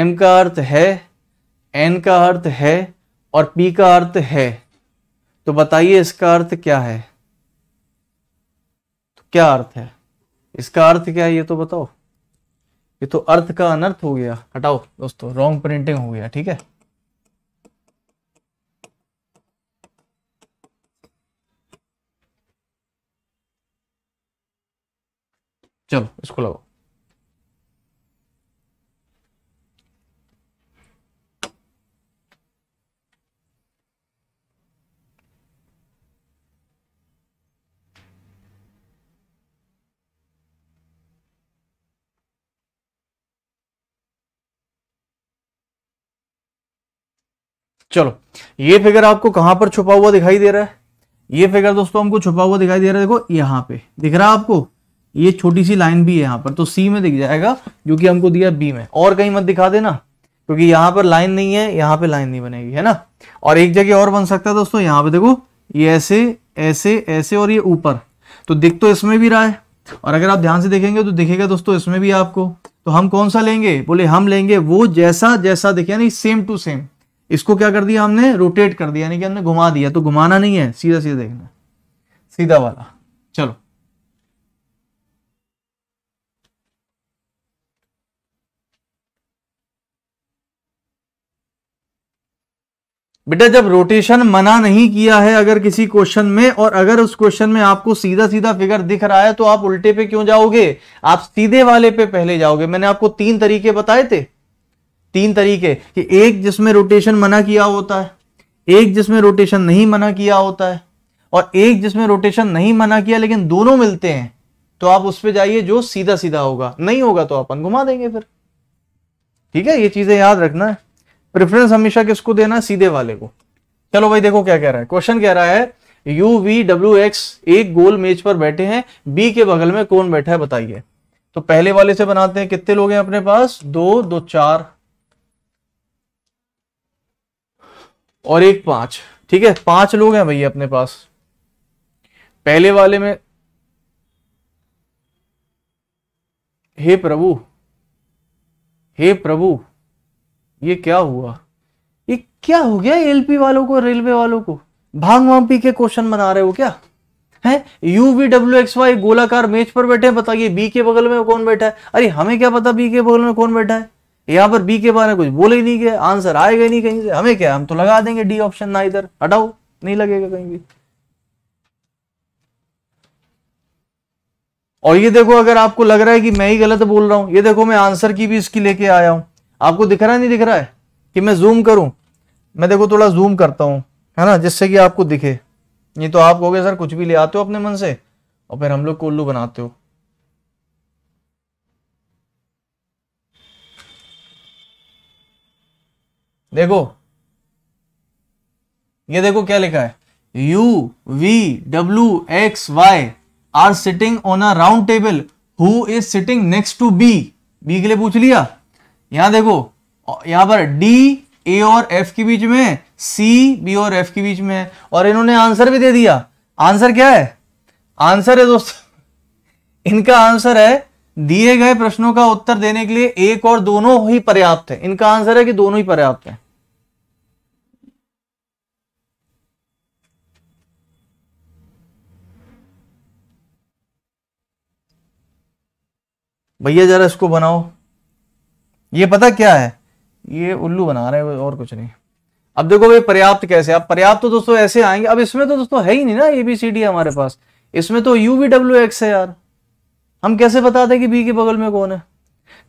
एम का अर्थ है एन का अर्थ है और पी का अर्थ है तो बताइए इसका अर्थ क्या है क्या अर्थ है इसका अर्थ क्या है ये तो बताओ ये तो अर्थ का अनर्थ हो गया हटाओ दोस्तों रॉन्ग प्रिंटिंग हो गया ठीक है चलो इसको लगाओ चलो ये फिगर आपको कहां पर छुपा हुआ दिखाई दे रहा है ये फिगर दोस्तों हमको छुपा हुआ दिखाई दे रहा है देखो यहाँ पे दिख रहा है आपको ये छोटी सी लाइन भी है यहाँ पर तो सी में दिख जाएगा जो कि हमको दिया बी में और कहीं मत दिखा देना क्योंकि यहाँ पर लाइन नहीं है यहाँ पे लाइन नहीं बनेगी है ना और एक जगह और बन सकता है दोस्तों यहाँ पे देखो ये ऐसे ऐसे ऐसे और ये ऊपर तो दिख तो इसमें भी रहा है और अगर आप ध्यान से देखेंगे तो दिखेगा दोस्तों इसमें भी आपको तो हम कौन सा लेंगे बोले हम लेंगे वो जैसा जैसा दिखे यानी सेम टू सेम इसको क्या कर दिया हमने रोटेट कर दिया यानी कि हमने घुमा दिया तो घुमाना नहीं है सीधा सीधा देखना सीधा वाला चलो बेटा जब रोटेशन मना नहीं किया है अगर किसी क्वेश्चन में और अगर उस क्वेश्चन में आपको सीधा सीधा फिगर दिख रहा है तो आप उल्टे पे क्यों जाओगे आप सीधे वाले पे पहले जाओगे मैंने आपको तीन तरीके बताए थे तीन तरीके कि एक जिसमें रोटेशन मना किया होता है एक जिसमें रोटेशन नहीं मना किया होता है और एक जिसमें रोटेशन नहीं मना किया लेकिन दोनों मिलते हैं तो आप उस पर जाइए जो सीधा सीधा होगा नहीं होगा तो अपन घुमा देंगे फिर ठीक है ये चीजें याद रखना है प्रेफरेंस हमेशा किसको देना है सीधे वाले को चलो भाई देखो क्या कह रहा है क्वेश्चन कह रहा है यू वी डब्ल्यू एक्स एक गोल मेज पर बैठे हैं बी के बगल में कौन बैठा है बताइए तो पहले वाले से बनाते हैं कितने लोग हैं अपने पास दो दो चार और एक पांच ठीक है पांच लोग हैं भैया अपने पास पहले वाले में हे प्रभु हे प्रभु ये क्या हुआ ये क्या हो गया एलपी वालों को रेलवे वालों को भांग वांग पी के क्वेश्चन बना रहे हो क्या है U V W X Y गोलाकार मेज पर बैठे हैं बताइए बी के बगल में कौन बैठा है अरे हमें क्या पता बी के बगल में कौन बैठा है यहाँ पर बी के बारे में कुछ बोले ही नहीं गए आंसर आएगा नहीं कहीं से हमें क्या हम तो लगा देंगे डी ऑप्शन ना इधर हटाओ नहीं लगेगा कहीं भी और ये देखो अगर आपको लग रहा है कि मैं ही गलत बोल रहा हूं ये देखो मैं आंसर की भी इसकी लेके आया हूं आपको दिख रहा है नहीं दिख रहा है कि मैं जूम करूं मैं देखो थोड़ा जूम करता हूं है ना जिससे कि आपको दिखे नहीं तो आप कहोगे सर कुछ भी ले आते हो अपने मन से और फिर हम लोग को उल्लू बनाते हो देखो ये देखो क्या लिखा है U V W X Y are sitting on a round table who is sitting next to B B के लिए पूछ लिया यहां देखो यहां पर डी ए और एफ के बीच में सी बी और एफ के बीच में है और इन्होंने आंसर भी दे दिया आंसर क्या है आंसर है दोस्तों इनका आंसर है दिए गए प्रश्नों का उत्तर देने के लिए एक और दोनों ही पर्याप्त है इनका आंसर है कि दोनों ही पर्याप्त है भैया जरा इसको बनाओ ये पता क्या है ये उल्लू बना रहे हैं और कुछ नहीं अब देखो भाई पर्याप्त कैसे अब पर्याप्त तो दोस्तों ऐसे आएंगे अब इसमें तो दोस्तों है ही नहीं ना एबीसीडी हमारे पास इसमें तो यू वी डब्ल्यू एक्स है यार हम कैसे बताते हैं कि बी के बगल में कौन है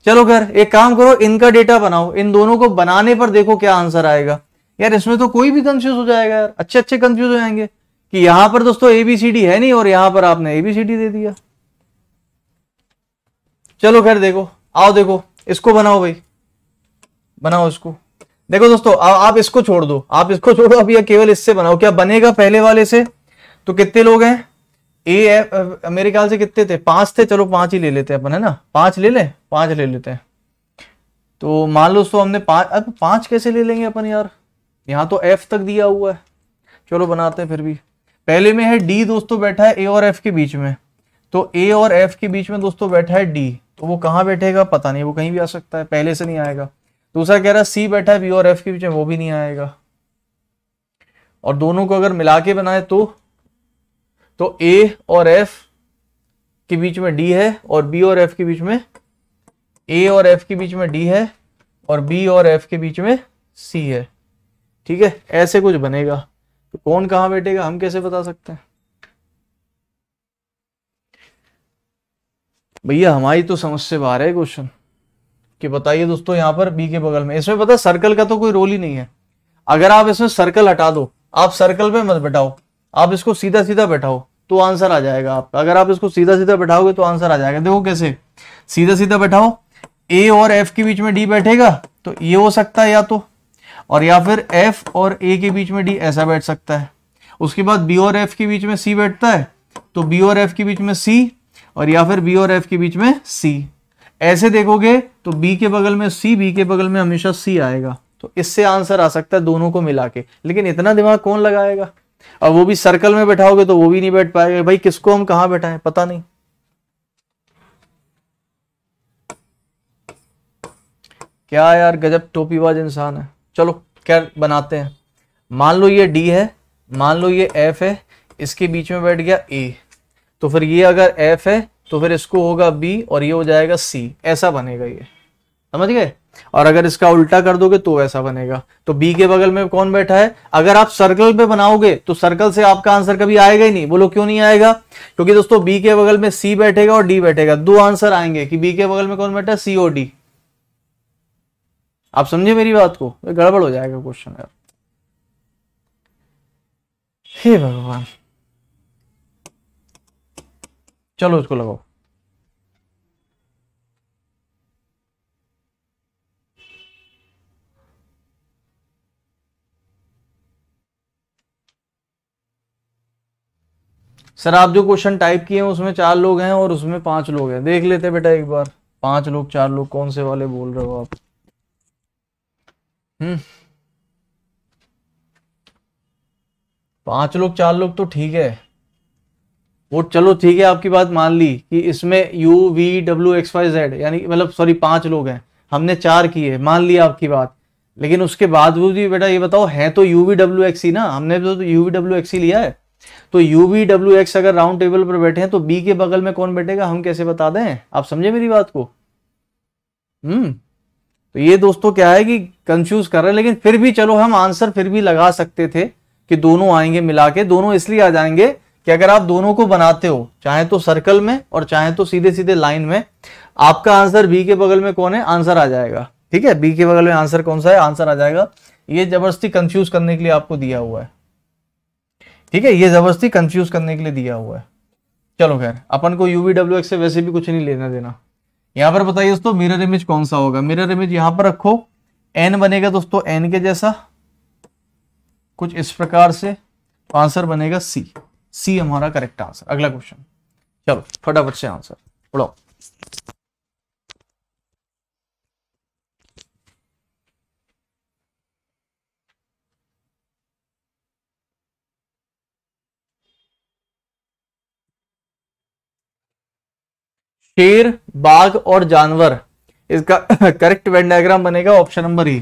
चलो खैर एक काम करो इनका डेटा बनाओ इन दोनों को बनाने पर देखो क्या आंसर आएगा यार इसमें तो कोई भी कंफ्यूज हो जाएगा यार अच्छे अच्छे कंफ्यूज हो जाएंगे कि यहां पर दोस्तों एबीसीडी है नहीं और यहां पर आपने एबीसीडी दे दिया चलो खैर देखो आओ देखो इसको बनाओ भाई बनाओ इसको देखो दोस्तों आ, आप इसको छोड़ दो आप इसको छोड़ो अभी केवल इससे बनाओ क्या बनेगा पहले वाले से तो कितने लोग हैं ए मेरे ख्याल से कितने थे पांच थे चलो पांच ही ले लेते हैं अपन है ना पांच ले लें पांच ले लेते हैं तो मान लो सो हमने पांच अब पांच कैसे ले लेंगे अपन यार यहाँ तो एफ तक दिया हुआ है चलो बनाते हैं फिर भी पहले में है डी दोस्तों बैठा है ए और एफ के बीच में तो ए और एफ के बीच में दोस्तों बैठा है डी तो वो कहाँ बैठेगा पता नहीं वो कहीं भी आ सकता है पहले से नहीं आएगा दूसरा कह रहा है सी बैठा है बी और एफ के बीच में वो भी नहीं आएगा और दोनों को अगर मिला के बनाए तो तो ए और एफ के बीच में डी है और बी और एफ के बीच में ए और एफ के बीच में डी है और बी और एफ के बीच में सी है ठीक है ऐसे कुछ बनेगा तो कौन कहां बैठेगा हम कैसे बता सकते हैं भैया हमारी तो समझ से बाहर है क्वेश्चन कि बताइए दोस्तों यहां पर बी के बगल में इसमें पता सर्कल का तो कोई रोल ही नहीं है अगर आप इसमें सर्कल हटा दो आप सर्कल में मत बैठाओ आप इसको सीधा सीधा बैठाओ तो आंसर आ जाएगा आप अगर आप इसको सीधा सीधा बैठाओगे तो आंसर आ जाएगा देखो कैसे सीधा सीधा बैठाओ ए और एफ के बीच में डी बैठेगा तो ये हो सकता है या तो और या फिर एफ और ए के बीच में डी ऐसा बैठ सकता है उसके बाद बी और एफ के बीच में सी बैठता है तो बी और एफ के बीच में सी और या फिर बी और एफ के बीच में सी ऐसे देखोगे तो बी के बगल में सी बी के बगल में हमेशा सी आएगा तो इससे आंसर आ सकता है दोनों को मिला के लेकिन इतना दिमाग कौन लगाएगा और वो भी सर्कल में बैठाओगे तो वो भी नहीं बैठ पाएगा भाई किसको हम कहाँ बैठाएं पता नहीं क्या यार गजब टोपीबाज इंसान है चलो क्या बनाते हैं मान लो ये डी है मान लो ये एफ है इसके बीच में बैठ गया ए तो फिर ये अगर एफ है तो फिर इसको होगा बी और ये हो जाएगा सी ऐसा बनेगा ये समझ गए और अगर इसका उल्टा कर दोगे तो वैसा बनेगा तो बी के बगल में कौन बैठा है अगर आप सर्कल पे बनाओगे तो सर्कल से आपका आंसर कभी आएगा ही नहीं बोलो क्यों नहीं आएगा क्योंकि दोस्तों बी के बगल में सी बैठेगा और डी बैठेगा दो आंसर आएंगे कि बी के बगल में कौन बैठा है सी और डी आप समझे मेरी बात को गड़बड़ हो जाएगा क्वेश्चन यार हे भगवान चलो उसको लगाओ सर आप जो क्वेश्चन टाइप किए हैं उसमें चार लोग हैं और उसमें पांच लोग हैं देख लेते बेटा एक बार पांच लोग चार लोग कौन से वाले बोल रहे हो आप हम्म पांच लोग चार लोग तो ठीक है वो चलो ठीक है आपकी बात मान ली कि इसमें U V W X Y Z यानी मतलब सॉरी पांच लोग हैं हमने चार किए मान ली आपकी बात लेकिन उसके बाद भी बेटा ये बताओ है तो यू वी डब्ल्यू एक्स ही ना हमने तो यू वी डब्ल्यू एक्स ही लिया है तो यू वी डब्ल्यू एक्स अगर राउंड टेबल पर बैठे हैं तो बी के बगल में कौन बैठेगा हम कैसे बता दें आप समझे मेरी बात को हम्म तो ये दोस्तों क्या है कि कंफ्यूज कर रहे हैं लेकिन फिर भी चलो हम आंसर फिर भी लगा सकते थे कि दोनों आएंगे मिला के दोनों इसलिए आ जाएंगे कि अगर आप दोनों को बनाते हो चाहे तो सर्कल में और चाहे तो सीधे सीधे लाइन में आपका आंसर बी के बगल में कौन है आंसर आ जाएगा ठीक है बी के बगल में आंसर कौन सा है आंसर आ जाएगा ये जबरदस्ती कंफ्यूज करने के लिए आपको दिया हुआ है ठीक है ये जबरदस्ती कंफ्यूज करने के लिए दिया हुआ है चलो खैर अपन को यूवीडब्ल्यू से वैसे भी कुछ नहीं लेना देना यहां पर बताइए दोस्तों मिरर इमेज कौन सा होगा मिरर इमेज यहां पर रखो एन बनेगा दोस्तों एन के जैसा कुछ इस प्रकार से आंसर बनेगा सी सी हमारा करेक्ट आंसर अगला क्वेश्चन चलो फटाफट से आंसर उड़ाओ शेर बाघ और जानवर इसका करेक्ट वेन डायग्राम बनेगा ऑप्शन नंबर ई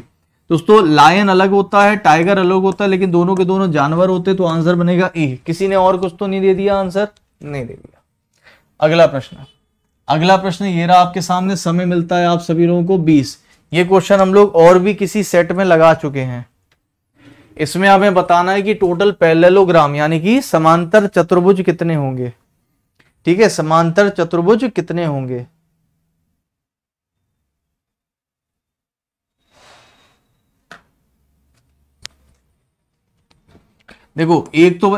दोस्तों लायन अलग होता है टाइगर अलग होता है लेकिन दोनों के दोनों जानवर होते तो आंसर बनेगा ई e। किसी ने और कुछ तो नहीं दे दिया आंसर नहीं दे दिया अगला प्रश्न अगला प्रश्न ये रहा आपके सामने समय मिलता है आप सभी लोगों को बीस ये क्वेश्चन हम लोग और भी किसी सेट में लगा चुके हैं इसमें हमें बताना है कि टोटल पैलेलोग्राम यानी कि समांतर चतुर्भुज कितने होंगे ठीक है समांतर चतुर्भुज कितने होंगे देखो एक तो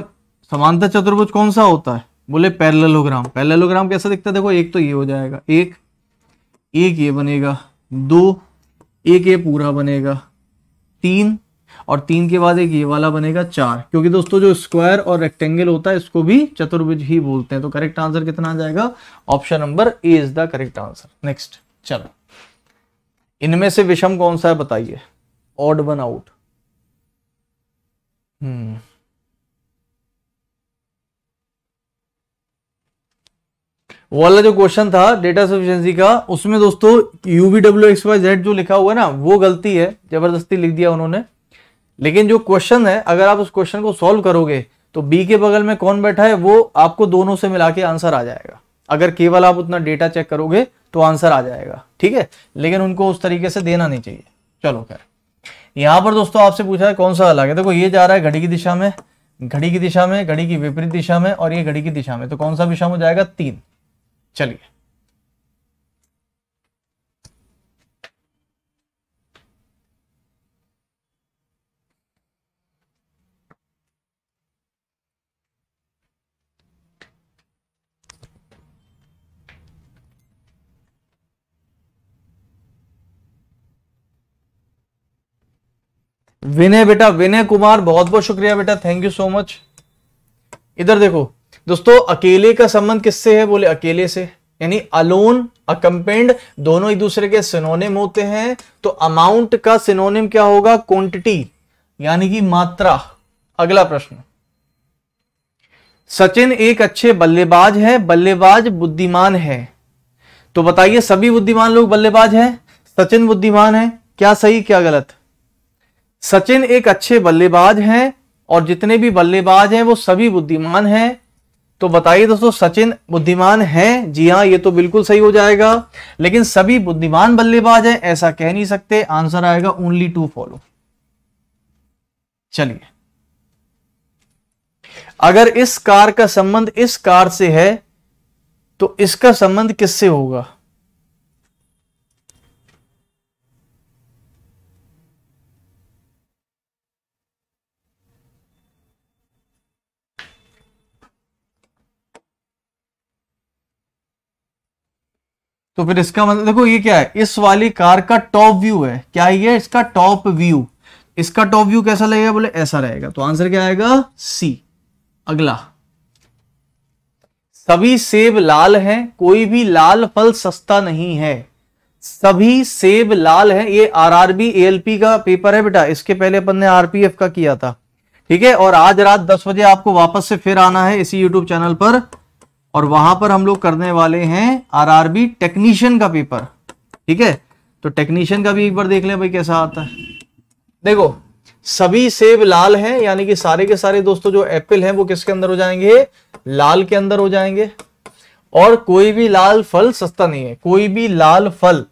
समांतर चतुर्भुज कौन सा होता है बोले पैरेललोग्राम पैरेललोग्राम कैसा दिखता है देखो एक तो ये हो जाएगा एक एक ये बनेगा दो एक ये पूरा बनेगा तीन और तीन के बाद एक ये वाला बनेगा चार क्योंकि दोस्तों जो स्क्वायर और रेक्टेंगल होता है इसको भी चतुर्भुज ही बोलते हैं तो करेक्ट आंसर कितना आ जाएगा option number A is the correct answer next चलो इनमें से विषम कौन सा है बताइए ऑड वन आउट हम्म वाला जो क्वेश्चन था डेटा सफिशियंसी का उसमें दोस्तों UBW W X Y Z जो लिखा हुआ है ना वो गलती है जबरदस्ती लिख दिया उन्होंने लेकिन जो क्वेश्चन है अगर आप उस क्वेश्चन को सॉल्व करोगे तो बी के बगल में कौन बैठा है वो आपको दोनों से मिला के आंसर आ जाएगा अगर केवल आप उतना डेटा चेक करोगे तो आंसर आ जाएगा ठीक है लेकिन उनको उस तरीके से देना नहीं चाहिए चलो खैर यहां पर दोस्तों आपसे पूछा है कौन सा अलग है देखो ये जा रहा है घड़ी की दिशा में घड़ी की दिशा में घड़ी की विपरीत दिशा में और ये घड़ी की दिशा में तो कौन सा विषम हो जाएगा तीन चलिए विनय बेटा विनय कुमार बहुत बहुत शुक्रिया बेटा थैंक यू सो मच इधर देखो दोस्तों अकेले का संबंध किससे है बोले अकेले से यानी अलोन अकम्पेंड दोनों एक दूसरे के सिनोनिम होते हैं तो अमाउंट का सिनोनिम क्या होगा क्वांटिटी यानी कि मात्रा अगला प्रश्न सचिन एक अच्छे बल्लेबाज है बल्लेबाज बुद्धिमान है तो बताइए सभी बुद्धिमान लोग बल्लेबाज हैं सचिन बुद्धिमान है क्या सही क्या गलत सचिन एक अच्छे बल्लेबाज हैं और जितने भी बल्लेबाज हैं वो सभी बुद्धिमान हैं तो बताइए दोस्तों सचिन बुद्धिमान हैं जी हाँ ये तो बिल्कुल सही हो जाएगा लेकिन सभी बुद्धिमान बल्लेबाज हैं ऐसा कह नहीं सकते आंसर आएगा ओनली टू फॉलो चलिए अगर इस कार का संबंध इस कार से है तो इसका संबंध किससे होगा तो फिर इसका मतलब देखो ये क्या है इस वाली कार का टॉप व्यू है क्या ये इसका टॉप व्यू इसका टॉप व्यू कैसा लगेगा बोले ऐसा रहेगा तो आंसर क्या आएगा सी अगला सभी सेब लाल हैं कोई भी लाल फल सस्ता नहीं है सभी सेब लाल हैं ये आरआरबी एएलपी का पेपर है बेटा इसके पहले अपन ने आरपीएफ का किया था ठीक है और आज रात दस बजे आपको वापस से फिर आना है इसी यूट्यूब चैनल पर और वहां पर हम लोग करने वाले हैं आरआरबी टेक्नीशियन का पेपर ठीक है तो टेक्नीशियन का भी एक बार देख लें भाई कैसा आता है देखो सभी सेब लाल हैं यानी कि सारे के सारे दोस्तों जो एप्पल हैं वो किसके अंदर हो जाएंगे लाल के अंदर हो जाएंगे और कोई भी लाल फल सस्ता नहीं है कोई भी लाल फल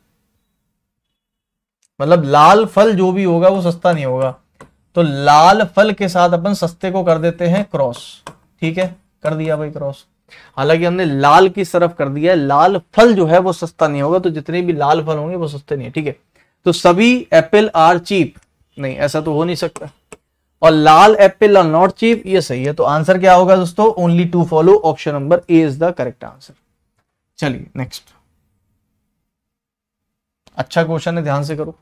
मतलब लाल फल जो भी होगा वो सस्ता नहीं होगा तो लाल फल के साथ अपन सस्ते को कर देते हैं क्रॉस ठीक है कर दिया भाई क्रॉस हालांकि हमने लाल की तरफ कर दिया है लाल फल जो है वो सस्ता नहीं होगा तो जितने भी लाल फल होंगे वो सस्ते नहीं है ठीक है तो सभी एप्पल आर चीप नहीं ऐसा तो हो नहीं सकता और लाल एप्पल आर नॉट चीप ये सही है तो आंसर क्या होगा दोस्तों only two follow option number A is the correct answer चलिए नेक्स्ट अच्छा क्वेश्चन है ध्यान से करो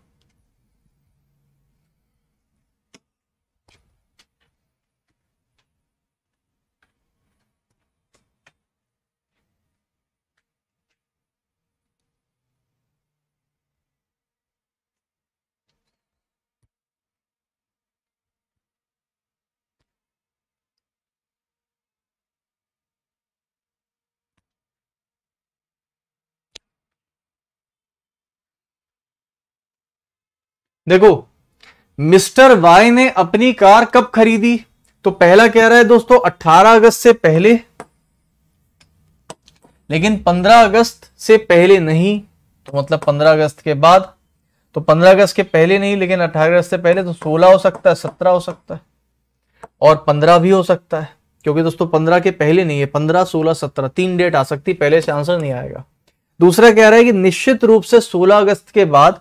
देखो मिस्टर वाई ने अपनी कार कब खरीदी तो पहला कह रहा है दोस्तों 18 अगस्त से पहले लेकिन 15 अगस्त से पहले नहीं तो मतलब 15 अगस्त के बाद तो 15 अगस्त के पहले नहीं लेकिन 18 अगस्त से पहले तो 16 हो सकता है 17 हो सकता है और 15 भी हो सकता है क्योंकि दोस्तों 15 के पहले नहीं है 15 16 17 तीन डेट आ सकती पहले से आंसर नहीं आएगा दूसरा कह रहा है कि निश्चित रूप से सोलह अगस्त के बाद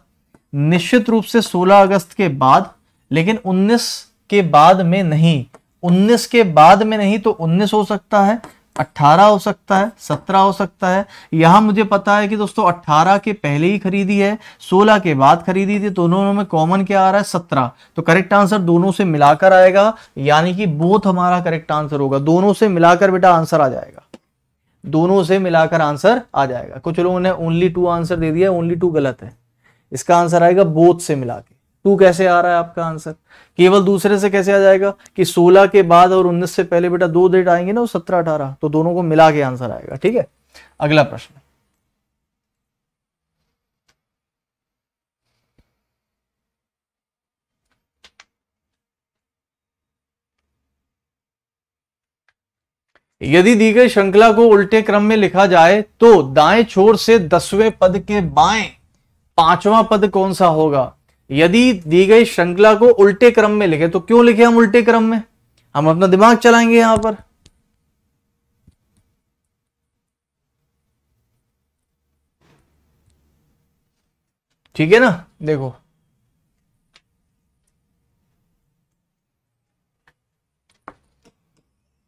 निश्चित रूप से 16 अगस्त के बाद लेकिन 19 के बाद में नहीं 19 के बाद में नहीं तो 19 हो सकता है 18 हो सकता है 17 हो सकता है यहां मुझे पता है कि दोस्तों 18 के पहले ही खरीदी है 16 के बाद खरीदी थी दोनों में कॉमन क्या आ रहा है 17 तो करेक्ट आंसर दोनों से मिलाकर आएगा यानी कि बोथ हमारा करेक्ट आंसर होगा दोनों से मिलाकर बेटा आंसर आ जाएगा दोनों से मिलाकर आंसर आ जाएगा कुछ लोगों ने ओनली टू आंसर दे दिया ओनली टू गलत है इसका आंसर आएगा बोथ से मिला के टू कैसे आ रहा है आपका आंसर केवल दूसरे से कैसे आ जाएगा कि 16 के बाद और 19 से पहले बेटा दो डेट आएंगे ना वो अठारह तो दोनों को मिला के आंसर आएगा ठीक है अगला प्रश्न यदि दी गई श्रृंखला को उल्टे क्रम में लिखा जाए तो दाएं छोर से दसवें पद के बाएं पांचवा पद कौन सा होगा यदि दी गई श्रृंखला को उल्टे क्रम में लिखे तो क्यों लिखे हम उल्टे क्रम में हम अपना दिमाग चलाएंगे यहां पर ठीक है ना देखो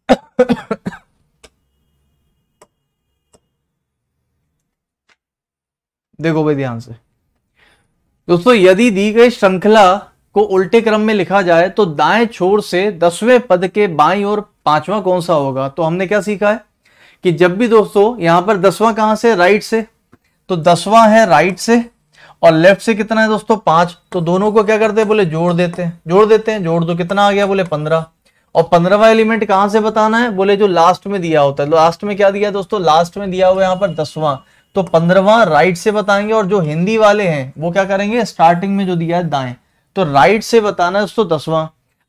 देखो भाई ध्यान से दोस्तों यदि दी गई श्रृंखला को उल्टे क्रम में लिखा जाए तो दाएं छोर से दसवें पद के बाई और पांचवा कौन सा होगा तो हमने क्या सीखा है कि जब भी दोस्तों यहां पर दसवां कहां से राइट से तो दसवां है राइट से और लेफ्ट से कितना है दोस्तों पांच तो दोनों को क्या करते हैं बोले जोड़ देते हैं जोड़ देते हैं जोड़ दो कितना आ गया बोले पंद्रह और पंद्रहवा एलिमेंट कहां से बताना है बोले जो लास्ट में दिया होता है लास्ट में क्या दिया दोस्तों लास्ट में दिया हुआ यहां पर दसवां तो पंद्रवा राइट से बताएंगे और जो हिंदी वाले हैं वो क्या करेंगे स्टार्टिंग में जो दिया है दाएं तो राइट से बताना है उसको दसवां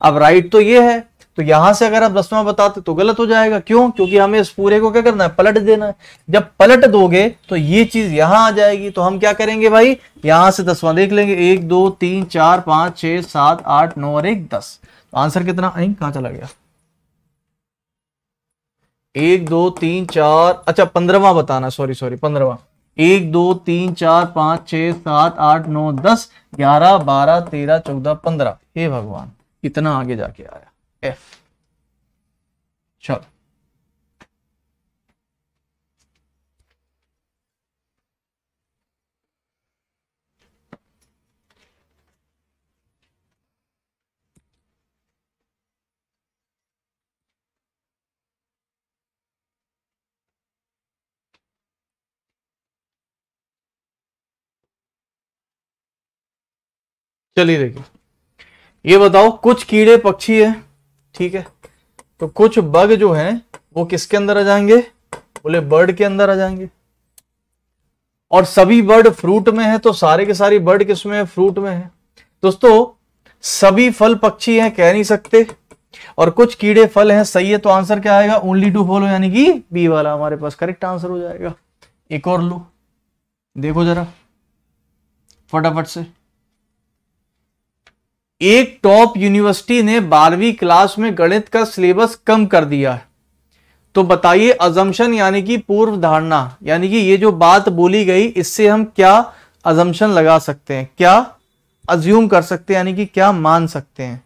अब राइट तो ये है तो यहां से अगर आप दसवां बताते तो गलत हो जाएगा क्यों क्योंकि हमें इस पूरे को क्या करना है पलट देना है जब पलट दोगे तो ये चीज यहां आ जाएगी तो हम क्या करेंगे भाई यहां से दसवां देख लेंगे एक दो तीन चार पांच छह सात आठ नौ और एक दस तो आंसर कितना आई कहां चला गया एक दो तीन चार अच्छा पंद्रवा बताना सॉरी सॉरी पंद्रवा एक दो तीन चार पाँच छ सात आठ नौ दस ग्यारह बारह तेरह चौदह पंद्रह हे भगवान इतना आगे जाके आया एफ चलो चलिए देखिए ये बताओ कुछ कीड़े पक्षी है ठीक है तो कुछ बग जो है वो किसके अंदर आ जाएंगे बोले बर्ड के अंदर आ जाएंगे और सभी बर्ड फ्रूट में है तो सारे के सारे बर्ड किसमें फ्रूट में है दोस्तों सभी फल पक्षी हैं कह नहीं सकते और कुछ कीड़े फल हैं सही है तो आंसर क्या आएगा ओनली टू फॉलो यानी कि बी वाला हमारे पास करेक्ट आंसर हो जाएगा एक और लो देखो जरा फटाफट से एक टॉप यूनिवर्सिटी ने बारहवीं क्लास में गणित का सिलेबस कम कर दिया है तो बताइए अजम्पन यानी कि पूर्व धारणा यानी कि ये जो बात बोली गई इससे हम क्या अजम्पन लगा सकते हैं क्या अज्यूम कर सकते हैं यानी कि क्या मान सकते हैं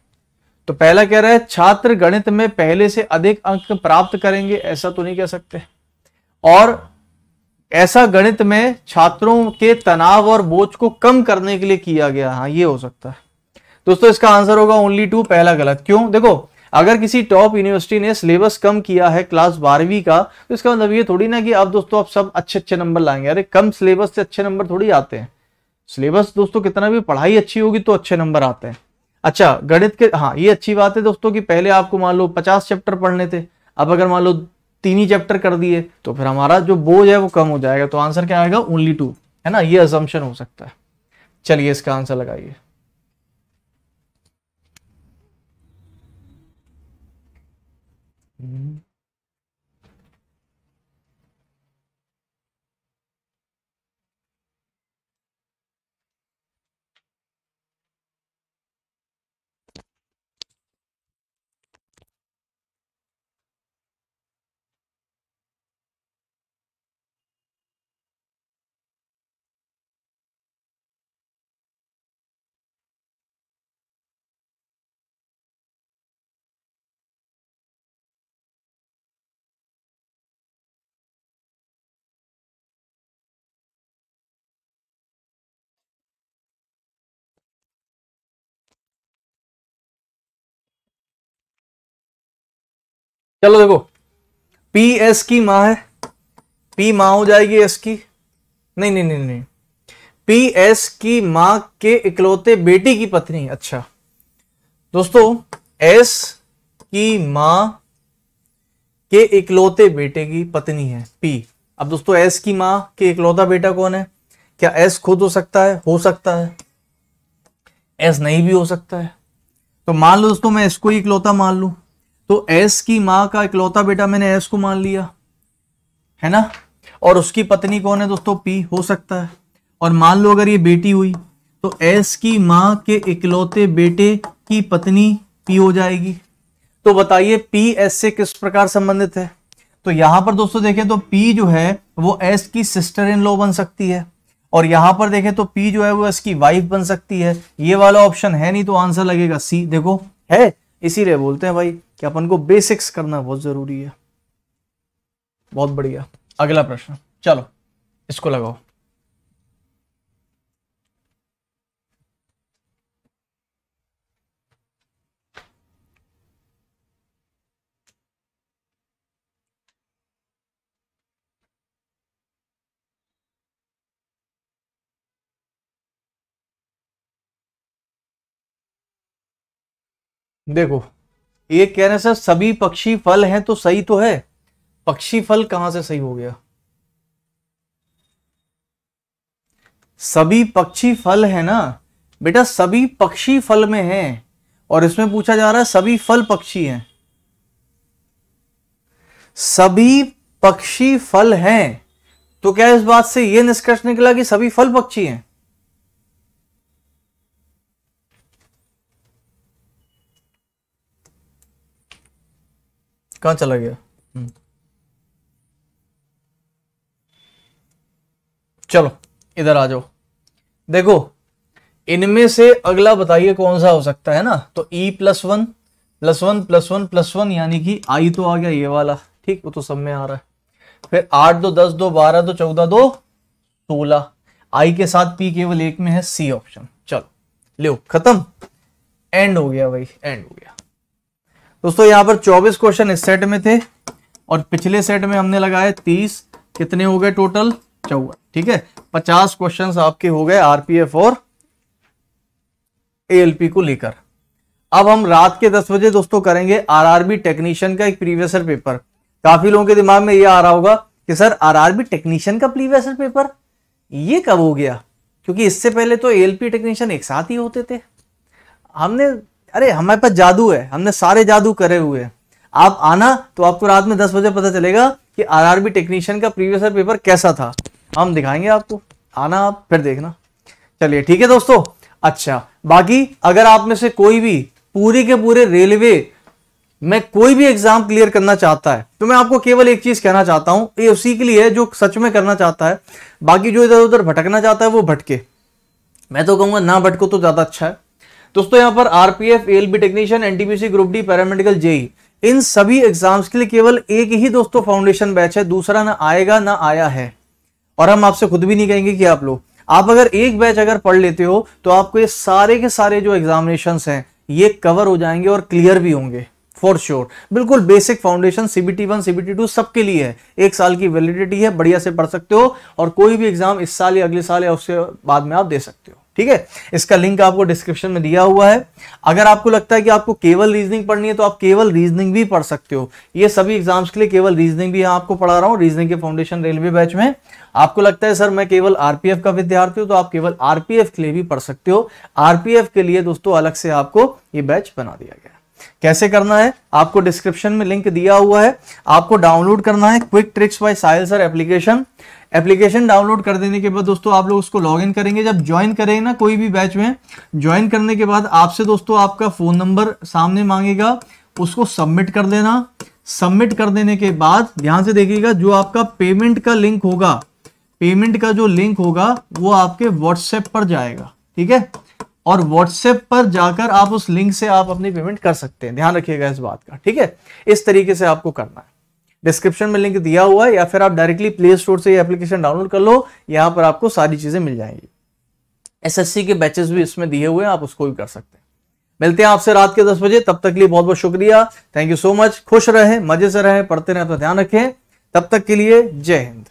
तो पहला कह रहा है छात्र गणित में पहले से अधिक अंक प्राप्त करेंगे ऐसा तो नहीं कह सकते और ऐसा गणित में छात्रों के तनाव और बोझ को कम करने के लिए किया गया हाँ ये हो सकता है दोस्तों इसका आंसर होगा ओनली टू पहला गलत क्यों देखो अगर किसी टॉप यूनिवर्सिटी ने सिलेबस कम किया है क्लास बारहवीं का तो इसका मतलब ये थोड़ी ना कि अब दोस्तों आप सब अच्छे अच्छे नंबर लाएंगे अरे कम सिलेबस से अच्छे नंबर थोड़ी आते हैं सिलेबस दोस्तों कितना भी पढ़ाई अच्छी होगी तो अच्छे नंबर आते हैं अच्छा गणित के हाँ ये अच्छी बात है दोस्तों कि पहले आपको मान लो पचास चैप्टर पढ़ने थे अब अगर मान लो तीन ही चैप्टर कर दिए तो फिर हमारा जो बोझ है वो कम हो जाएगा तो आंसर क्या आएगा ओनली टू है ना ये अजम्पन हो सकता है चलिए इसका आंसर लगाइए चलो देखो पी एस की माँ है पी माँ हो जाएगी एस की नहीं नहीं नहीं नहीं पी एस की माँ के इकलौते बेटी की पत्नी अच्छा दोस्तों एस की माँ के इकलौते बेटे की पत्नी है पी अब दोस्तों एस की माँ के इकलौता बेटा कौन है क्या एस खुद हो सकता है हो सकता है एस नहीं भी हो सकता है तो मान लो दोस्तों मैं इसको इकलौता मान लू तो एस की मां का इकलौता बेटा मैंने एस को मान लिया है ना और उसकी पत्नी कौन है दोस्तों पी हो सकता है और मान लो अगर ये बेटी हुई तो एस की मां के इकलौते बेटे की पत्नी पी हो जाएगी तो बताइए पी एस से किस प्रकार संबंधित है तो यहां पर दोस्तों देखें तो पी जो है वो एस की सिस्टर इन लॉ बन सकती है और यहां पर देखें तो पी जो है वो एस की वाइफ बन सकती है ये वाला ऑप्शन है नहीं तो आंसर लगेगा सी देखो है इसीलिए बोलते हैं भाई कि अपन को बेसिक्स करना बहुत ज़रूरी है बहुत बढ़िया अगला प्रश्न चलो इसको लगाओ देखो ये कह रहे सर सभी पक्षी फल हैं तो सही तो है पक्षी फल कहां से सही हो गया सभी पक्षी फल है ना बेटा सभी पक्षी फल में हैं और इसमें पूछा जा रहा है सभी फल पक्षी हैं सभी पक्षी फल हैं तो क्या इस बात से यह निष्कर्ष निकला कि सभी फल पक्षी हैं कहाँ चला गया हम्म। चलो इधर आ जाओ देखो इनमें से अगला बताइए कौन सा हो सकता है ना तो E plus one plus one plus one plus one यानी कि आई तो आ गया ये वाला ठीक वो तो सब में आ रहा है फिर आठ दो दस दो बारह दो चौदह दो सोलह आई के साथ पी केवल एक में है सी ऑप्शन चलो लो खत्म एंड हो गया भाई एंड हो गया दोस्तों यहां पर 24 क्वेश्चन इस सेट में थे और पिछले सेट में हमने लगाए 30 कितने हो गए टोटल चौवन ठीक है 50 क्वेश्चन आपके हो गए आरपीएफ और एएलपी को लेकर अब हम रात के 10 बजे दोस्तों करेंगे आरआरबी टेक्नीशियन का एक प्रीवियसर पेपर काफी लोगों के दिमाग में ये आ रहा होगा कि सर आरआरबी टेक्नीशियन का प्रीवियसर पेपर ये कब हो गया क्योंकि इससे पहले तो एल टेक्नीशियन एक साथ ही होते थे हमने अरे हमारे पास जादू है हमने सारे जादू करे हुए हैं आप आना तो आपको रात में दस बजे पता चलेगा कि आरआरबी टेक्नीशियन का प्रीवियस पेपर कैसा था हम दिखाएंगे आपको आना आप फिर देखना चलिए ठीक है दोस्तों अच्छा बाकी अगर आप में से कोई भी पूरी के पूरे रेलवे में कोई भी एग्जाम क्लियर करना चाहता है तो मैं आपको केवल एक चीज कहना चाहता हूं ये उसी के लिए है जो सच में करना चाहता है बाकी जो इधर उधर भटकना चाहता है वो भटके मैं तो कहूंगा ना भटको तो ज्यादा अच्छा है दोस्तों यहाँ पर RPF LB technician NTPC group D paramedical JE इन सभी एग्जाम्स के लिए केवल एक ही दोस्तों फाउंडेशन बैच है दूसरा ना आएगा ना आया है और हम आपसे खुद भी नहीं कहेंगे कि आप लोग आप अगर एक बैच अगर पढ़ लेते हो तो आपको ये सारे के सारे जो एग्जामिनेशन हैं ये कवर हो जाएंगे और क्लियर भी होंगे फॉर श्योर sure. बिल्कुल basic foundation CBT one CBT two सबके लिए है एक साल की वैलिडिटी है बढ़िया से पढ़ सकते हो और कोई भी एग्जाम इस साल या अगले साल या उसके बाद में आप दे सकते हो ठीक है इसका लिंक आपको डिस्क्रिप्शन में दिया हुआ है अगर आपको लगता है कि आपको केवल रीजनिंग पढ़नी है तो आप केवल रीजनिंग भी पढ़ सकते हो ये सभी एग्जाम्स के लिए केवल रीजनिंग भी आपको पढ़ा रहा हूँ रीजनिंग के फाउंडेशन रेलवे बैच में आपको लगता है सर मैं केवल आरपीएफ का विद्यार्थी हूँ तो आप केवल आरपीएफ के लिए भी पढ़ सकते हो आरपीएफ के लिए दोस्तों अलग से आपको ये बैच बना दिया गया कैसे करना है आपको डिस्क्रिप्शन में लिंक दिया हुआ है आपको डाउनलोड करना है क्विक ट्रिक्स बाय साइल सर एप्लीकेशन एप्लीकेशन डाउनलोड कर देने के बाद दोस्तों आप लोग उसको लॉग करेंगे जब ज्वाइन करेंगे ना कोई भी बैच में ज्वाइन करने के बाद आपसे दोस्तों आपका फ़ोन नंबर सामने मांगेगा उसको सबमिट कर देना सबमिट कर देने के बाद ध्यान से देखिएगा जो आपका पेमेंट का लिंक होगा पेमेंट का जो लिंक होगा वो आपके व्हाट्सएप पर जाएगा ठीक है और व्हाट्सएप पर जाकर आप उस लिंक से आप अपनी पेमेंट कर सकते हैं ध्यान रखिएगा इस बात का ठीक है इस तरीके से आपको करना है डिस्क्रिप्शन में लिंक दिया हुआ है या फिर आप डायरेक्टली प्ले स्टोर से ये एप्लीकेशन डाउनलोड कर लो यहां पर आपको सारी चीजें मिल जाएंगी एसएससी के बैचेस भी इसमें दिए हुए हैं आप उसको भी कर सकते हैं मिलते हैं आपसे रात के दस बजे तब तक के लिए बहुत बहुत शुक्रिया थैंक यू सो मच खुश रहें मजे से रहें पढ़ते रहें तो ध्यान रखें तब तक के लिए जय हिंद